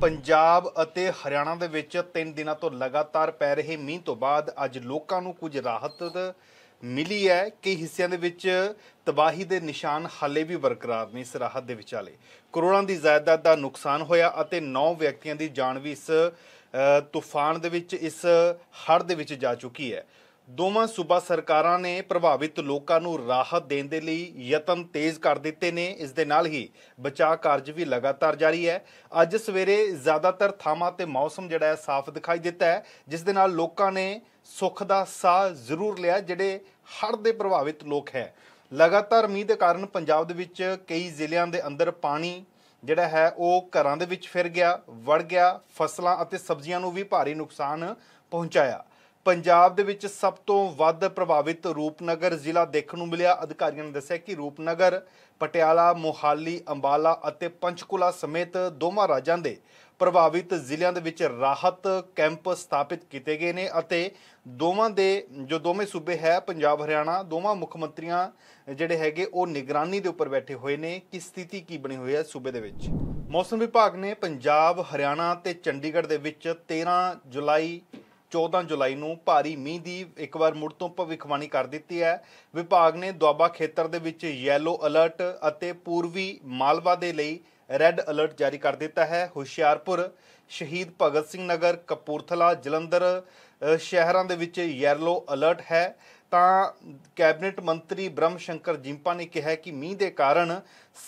ਪੰਜਾਬ ਅਤੇ ਹਰਿਆਣਾ ਦੇ ਵਿੱਚ 3 ਦਿਨਾਂ ਤੋਂ ਲਗਾਤਾਰ ਪੈ ਰਹੇ ਮੀਂਹ ਤੋਂ ਬਾਅਦ ਅੱਜ ਲੋਕਾਂ ਨੂੰ ਕੁਝ ਰਾਹਤ ਮਿਲੀ ਹੈ ਕਿ ਹਿੱਸਿਆਂ ਦੇ ਵਿੱਚ ਤਬਾਹੀ ਦੇ ਨਿਸ਼ਾਨ ਹਾਲੇ ਵੀ ਬਰਕਰਾਰ ਨੇ ਇਸ ਰਾਹਤ ਦੇ ਵਿਚਾਲੇ ਕਰੋੜਾਂ ਦੀ ਜਾਇਦਾਦ ਦਾ ਨੁਕਸਾਨ ਹੋਇਆ ਅਤੇ 9 ਵਿਅਕਤੀਆਂ ਦੀ ਜਾਨ ਵੀ ਇਸ ਤੂਫਾਨ ਦੇ ਵਿੱਚ ਇਸ ਹੜ੍ਹ ਦੇ ਵਿੱਚ ਜਾ ਚੁੱਕੀ ਹੈ ਦੋਵਾਂ ਸੂਬਾ ਸਰਕਾਰਾਂ ਨੇ ਪ੍ਰਭਾਵਿਤ ਲੋਕਾਂ ਨੂੰ ਰਾਹਤ ਦੇਣ ਦੇ ਲਈ ਯਤਨ ਤੇਜ਼ ਕਰ ਦਿੱਤੇ ਨੇ ਇਸ ਦੇ ਨਾਲ ਹੀ ਬਚਾਅ ਕਾਰਜ ਵੀ ਲਗਾਤਾਰ ਜਾਰੀ ਹੈ ਅੱਜ ਸਵੇਰੇ ਜ਼ਿਆਦਾਤਰ ਥਾਵਾਂ ਤੇ ਮੌਸਮ ਜਿਹੜਾ ਹੈ ਸਾਫ਼ ਦਿਖਾਈ ਦਿੱਤਾ ਹੈ ਜਿਸ ਦੇ ਨਾਲ ਲੋਕਾਂ ਨੇ ਸੁੱਖ ਦਾ ਸਾਹ ਜ਼ਰੂਰ ਲਿਆ ਜਿਹੜੇ ਹੜ੍ਹ ਦੇ ਪ੍ਰਭਾਵਿਤ ਲੋਕ ਹੈ ਲਗਾਤਾਰ ਮੀਂਹ ਦੇ ਕਾਰਨ ਪੰਜਾਬ ਦੇ ਵਿੱਚ ਕਈ ਜ਼ਿਲ੍ਹਿਆਂ ਦੇ ਅੰਦਰ ਪਾਣੀ ਜਿਹੜਾ ਹੈ ਉਹ ਘਰਾਂ ਦੇ ਵਿੱਚ ਫਿਰ ਗਿਆ ਵੜ ਗਿਆ ਫਸਲਾਂ ਅਤੇ ਸਬਜ਼ੀਆਂ ਨੂੰ ਵੀ ਭਾਰੀ ਨੁਕਸਾਨ ਪਹੁੰਚਾਇਆ ਪੰਜਾਬ ਦੇ ਵਿੱਚ ਸਭ ਤੋਂ ਵੱਧ ਪ੍ਰਭਾਵਿਤ ਰੂਪਨਗਰ ਜ਼ਿਲ੍ਹਾ ਦੇਖਣ ਨੂੰ ਮਿਲਿਆ ਅਧਿਕਾਰੀਆਂ ਨੇ ਦੱਸਿਆ ਕਿ ਰੂਪਨਗਰ ਪਟਿਆਲਾ ਮੋਹਾਲੀ ਅੰਬਾਲਾ ਅਤੇ ਪੰਚਕੁਲਾ ਸਮੇਤ ਦੋਵਾਂ ਰਾਜਾਂ ਦੇ ਪ੍ਰਭਾਵਿਤ ਜ਼ਿਲ੍ਹਿਆਂ ਦੇ ਵਿੱਚ ਰਾਹਤ ਕੈਂਪ ਸਥਾਪਿਤ ਕੀਤੇ ਗਏ ਨੇ ਅਤੇ ਦੋਵਾਂ ਦੇ ਜੋ ਦੋਵੇਂ ਸੂਬੇ ਹੈ ਪੰਜਾਬ ਹਰਿਆਣਾ ਦੋਵਾਂ ਮੁੱਖ ਮੰਤਰੀਆਂ ਜਿਹੜੇ ਹੈਗੇ ਉਹ ਨਿਗਰਾਨੀ ਦੇ ਉੱਪਰ ਬੈਠੇ ਹੋਏ ਨੇ ਕਿ ਸਥਿਤੀ ਕੀ ਬਣੀ ਹੋਈ ਹੈ ਸੂਬੇ ਦੇ ਵਿੱਚ ਮੌਸਮ ਵਿਭਾਗ ਨੇ ਪੰਜਾਬ ਹਰਿਆਣਾ ਤੇ ਚੰਡੀਗੜ੍ਹ ਦੇ ਵਿੱਚ 13 ਜੁਲਾਈ 14 ਜੁਲਾਈ ਨੂੰ ਭਾਰੀ ਮੀਂਹ ਦੀ ਇੱਕ ਵਾਰ ਮੁੜ ਤੋਂ ਭਵਿੱਖਬਾਣੀ ਕਰ ਦਿੱਤੀ ਹੈ ਵਿਭਾਗ ਨੇ ਦੁਆਬਾ ਖੇਤਰ ਦੇ ਵਿੱਚ ਯੈਲੋ ਅਲਰਟ ਅਤੇ ਪੂਰਬੀ ਮਾਲਵਾ ਦੇ ਲਈ ਰੈੱਡ ਅਲਰਟ ਜਾਰੀ ਕਰ ਦਿੱਤਾ ਹੈ ਹੁਸ਼ਿਆਰਪੁਰ ਸ਼ਹੀਦ ਭਗਤ ਸਿੰਘ ਨਗਰ ਕਪੂਰਥਲਾ ਜਲੰਧਰ ਸ਼ਹਿਰਾਂ ਦੇ ਵਿੱਚ ਯੈਲੋ ਅਲਰਟ ਹੈ ਤਾਂ ਕੈਬਨਿਟ ਮੰਤਰੀ ਬ੍ਰਹਮ ਸ਼ੰਕਰ ਜਿੰਪਾ ਨੇ ਕਿਹਾ ਕਿ ਮੀਂਹ ਦੇ ਕਾਰਨ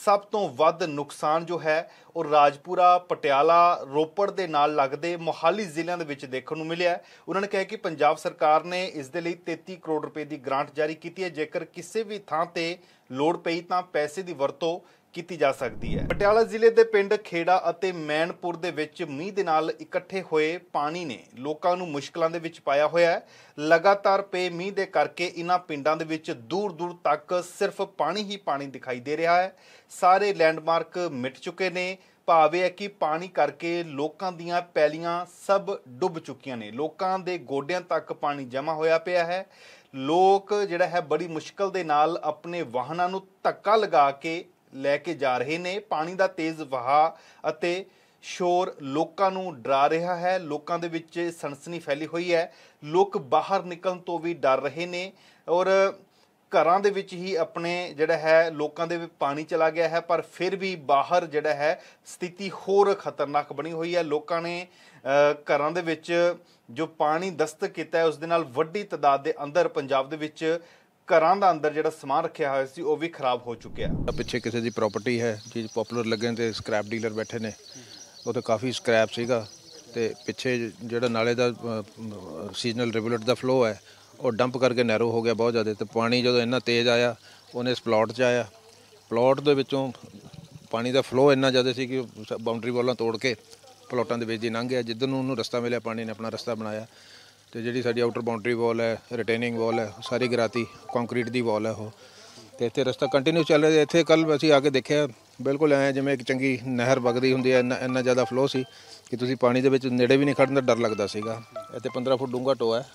ਸਭ ਤੋਂ ਵੱਧ ਨੁਕਸਾਨ ਜੋ ਹੈ ਉਹ ਰਾਜਪੁਰਾ ਪਟਿਆਲਾ ਰੋਪੜ ਦੇ ਨਾਲ ਲੱਗਦੇ ਮੋਹਾਲੀ ਜ਼ਿਲ੍ਹਿਆਂ ਦੇ ਵਿੱਚ ਦੇਖਣ ਨੂੰ ਮਿਲਿਆ ਉਹਨਾਂ ਨੇ ਕਿਹਾ ਕਿ ਪੰਜਾਬ ਸਰਕਾਰ ਨੇ ਇਸ ਦੇ ਲਈ 33 ਕਰੋੜ ਰੁਪਏ ਦੀ ਗ੍ਰਾਂਟ ਜਾਰੀ ਕੀਤੀ ਹੈ ਜੇਕਰ ਕਿਸੇ ਵੀ ਥਾਂ ਤੇ ਲੋੜ ਪਈ ਤਾਂ ਪੈਸੇ ਦੀ ਵਰਤੋਂ ਕੀਤੀ ਜਾ ਸਕਦੀ ਹੈ ਪਟਿਆਲਾ ਜ਼ਿਲ੍ਹੇ ਦੇ ਪਿੰਡ ਖੇੜਾ ਅਤੇ ਮੈਨਪੁਰ ਦੇ ਵਿੱਚ ਮੀਂਹ ਦੇ ਨਾਲ ਇਕੱਠੇ ਹੋਏ ਪਾਣੀ ਨੇ ਲੋਕਾਂ ਨੂੰ ਮੁਸ਼ਕਲਾਂ ਦੇ ਵਿੱਚ ਪਾਇਆ ਹੋਇਆ ਹੈ ਲਗਾਤਾਰ ਪਏ ਮੀਂਹ ਦੇ ਕਰਕੇ ਇਨ੍ਹਾਂ ਪਿੰਡਾਂ ਦੇ ਵਿੱਚ ਦੂਰ ਦੂਰ ਤੱਕ ਸਿਰਫ ਪਾਣੀ ਹੀ ਪਾਣੀ ਦਿਖਾਈ ਦੇ ਰਿਹਾ ਹੈ ਸਾਰੇ ਲੈਂਡਮਾਰਕ ਮਿਟ ਚੁੱਕੇ ਨੇ ਭਾਵੇਂ ਹੈ ਕਿ ਪਾਣੀ ਕਰਕੇ ਲੋਕਾਂ ਦੀਆਂ ਪੈਲੀਆਂ ਸਭ ਡੁੱਬ ਚੁੱਕੀਆਂ ਨੇ ਲੋਕਾਂ ਦੇ ਗੋਡਿਆਂ ਤੱਕ ਪਾਣੀ ਜਮ੍ਹਾਂ ਹੋਇਆ ਪਿਆ ਹੈ ਲੋਕ ਜਿਹੜਾ ਹੈ ਬੜੀ ਮੁਸ਼ਕਲ ਦੇ ਨਾਲ ਆਪਣੇ ਵਾਹਨਾਂ ਨੂੰ ਧੱਕਾ ਲਗਾ ਕੇ ਲੈ ਕੇ ਜਾ ਰਹੇ ਨੇ ਪਾਣੀ ਦਾ ਤੇਜ਼ ਵਹਾਅ ਅਤੇ ਸ਼ੋਰ ਲੋਕਾਂ ਨੂੰ ਡਰਾ ਰਿਹਾ ਹੈ ਲੋਕਾਂ ਦੇ ਵਿੱਚ ਸਨਸਨੀ ਫੈਲੀ ਹੋਈ ਹੈ ਲੋਕ ਬਾਹਰ ਨਿਕਲਣ ਤੋਂ ਵੀ ਡਰ ਰਹੇ ਨੇ ਔਰ ਘਰਾਂ ਦੇ ਵਿੱਚ ਹੀ ਆਪਣੇ ਜਿਹੜਾ ਹੈ ਲੋਕਾਂ ਦੇ ਵਿੱਚ ਪਾਣੀ ਚਲਾ ਗਿਆ ਹੈ ਪਰ ਫਿਰ ਵੀ ਬਾਹਰ ਜਿਹੜਾ ਹੈ ਸਥਿਤੀ ਹੋਰ ਖਤਰਨਾਕ ਬਣੀ ਹੋਈ ਹੈ ਲੋਕਾਂ ਨੇ ਘਰਾਂ ਦੇ ਵਿੱਚ ਜੋ ਪਾਣੀ ਦਸਤਕ ਕੀਤਾ ਹੈ ਉਸ ਦੇ ਨਾਲ ਵੱਡੀ ਤਦਾਦ ਦੇ ਅੰਦਰ ਪੰਜਾਬ ਦੇ ਵਿੱਚ ਘਰਾਂ ਦਾ ਅੰਦਰ ਜਿਹੜਾ ਸਮਾਨ ਰੱਖਿਆ ਹੋਇਆ ਸੀ ਉਹ ਵੀ ਖਰਾਬ ਹੋ ਚੁੱਕਿਆ ਪਿੱਛੇ ਕਿਸੇ ਦੀ ਪ੍ਰਾਪਰਟੀ ਹੈ ਜੀ ਪਪੂਲਰ ਲੱਗੇ ਤੇ ਸਕ੍ਰੈਪ ਡੀਲਰ ਬੈਠੇ ਨੇ ਉੱਥੇ ਕਾਫੀ ਸਕ੍ਰੈਪ ਸੀਗਾ ਤੇ ਪਿੱਛੇ ਜਿਹੜਾ ਨਾਲੇ ਦਾ ਸੀਜ਼ਨਲ ਰੈਗੂਲਰ ਦਾ ਫਲੋ ਹੈ ਉਹ ਡੰਪ ਕਰਕੇ ਨੈਰੋ ਹੋ ਗਿਆ ਬਹੁਤ ਜ਼ਿਆਦਾ ਤੇ ਪਾਣੀ ਜਦੋਂ ਇੰਨਾ ਤੇਜ਼ ਆਇਆ ਉਹਨੇ ਇਸ ਪਲਾਟ 'ਚ ਆਇਆ ਪਲਾਟ ਦੇ ਵਿੱਚੋਂ ਪਾਣੀ ਦਾ ਫਲੋ ਇੰਨਾ ਜ਼ਿਆਦਾ ਸੀ ਕਿ ਬਾਉਂਡਰੀ ਵਾਲਾਂ ਤੋੜ ਕੇ ਪਲਾਟਾਂ ਦੇ ਵਿੱਚ ਦੀ ਲੰਘ ਗਿਆ ਜਿੱਦਨ ਨੂੰ ਉਹਨੂੰ ਰਸਤਾ ਮਿਲਿਆ ਪਾਣੀ ਨੇ ਆਪਣਾ ਰਸਤਾ ਬਣਾਇਆ ਤੇ ਜਿਹੜੀ ਸਾਡੀ ਆਊਟਰ ਬਾਉਂਡਰੀ ਵਾਲ ਹੈ ਰਿਟੇਨਿੰਗ ਵਾਲ ਹੈ ਸਾਰੀ ਗਰਾਤੀ ਕੰਕਰੀਟ ਦੀ ਵਾਲ ਹੈ ਉਹ ਤੇ ਇੱਥੇ ਰਸਤਾ ਕੰਟੀਨਿਊ ਚੱਲ ਰਿਹਾ ਇੱਥੇ ਕੱਲ ਅਸੀਂ ਆ ਕੇ ਦੇਖਿਆ ਬਿਲਕੁਲ ਐ ਜਿਵੇਂ ਇੱਕ ਚੰਗੀ ਨਹਿਰ ਵਗਦੀ ਹੁੰਦੀ ਹੈ ਇੰਨਾ ਇੰਨਾ ਜ਼ਿਆਦਾ ਫਲੋ ਸੀ ਕਿ ਤੁਸੀਂ ਪਾਣੀ ਦੇ ਵਿੱਚ ਨੇੜੇ ਵੀ ਨਹੀਂ ਖੜਨ ਦਾ ਡਰ ਲੱਗਦਾ ਸੀਗਾ ਇੱਥੇ 15 ਫੁੱਟ ਡੂੰਘਾ ਟੋਆ ਹੈ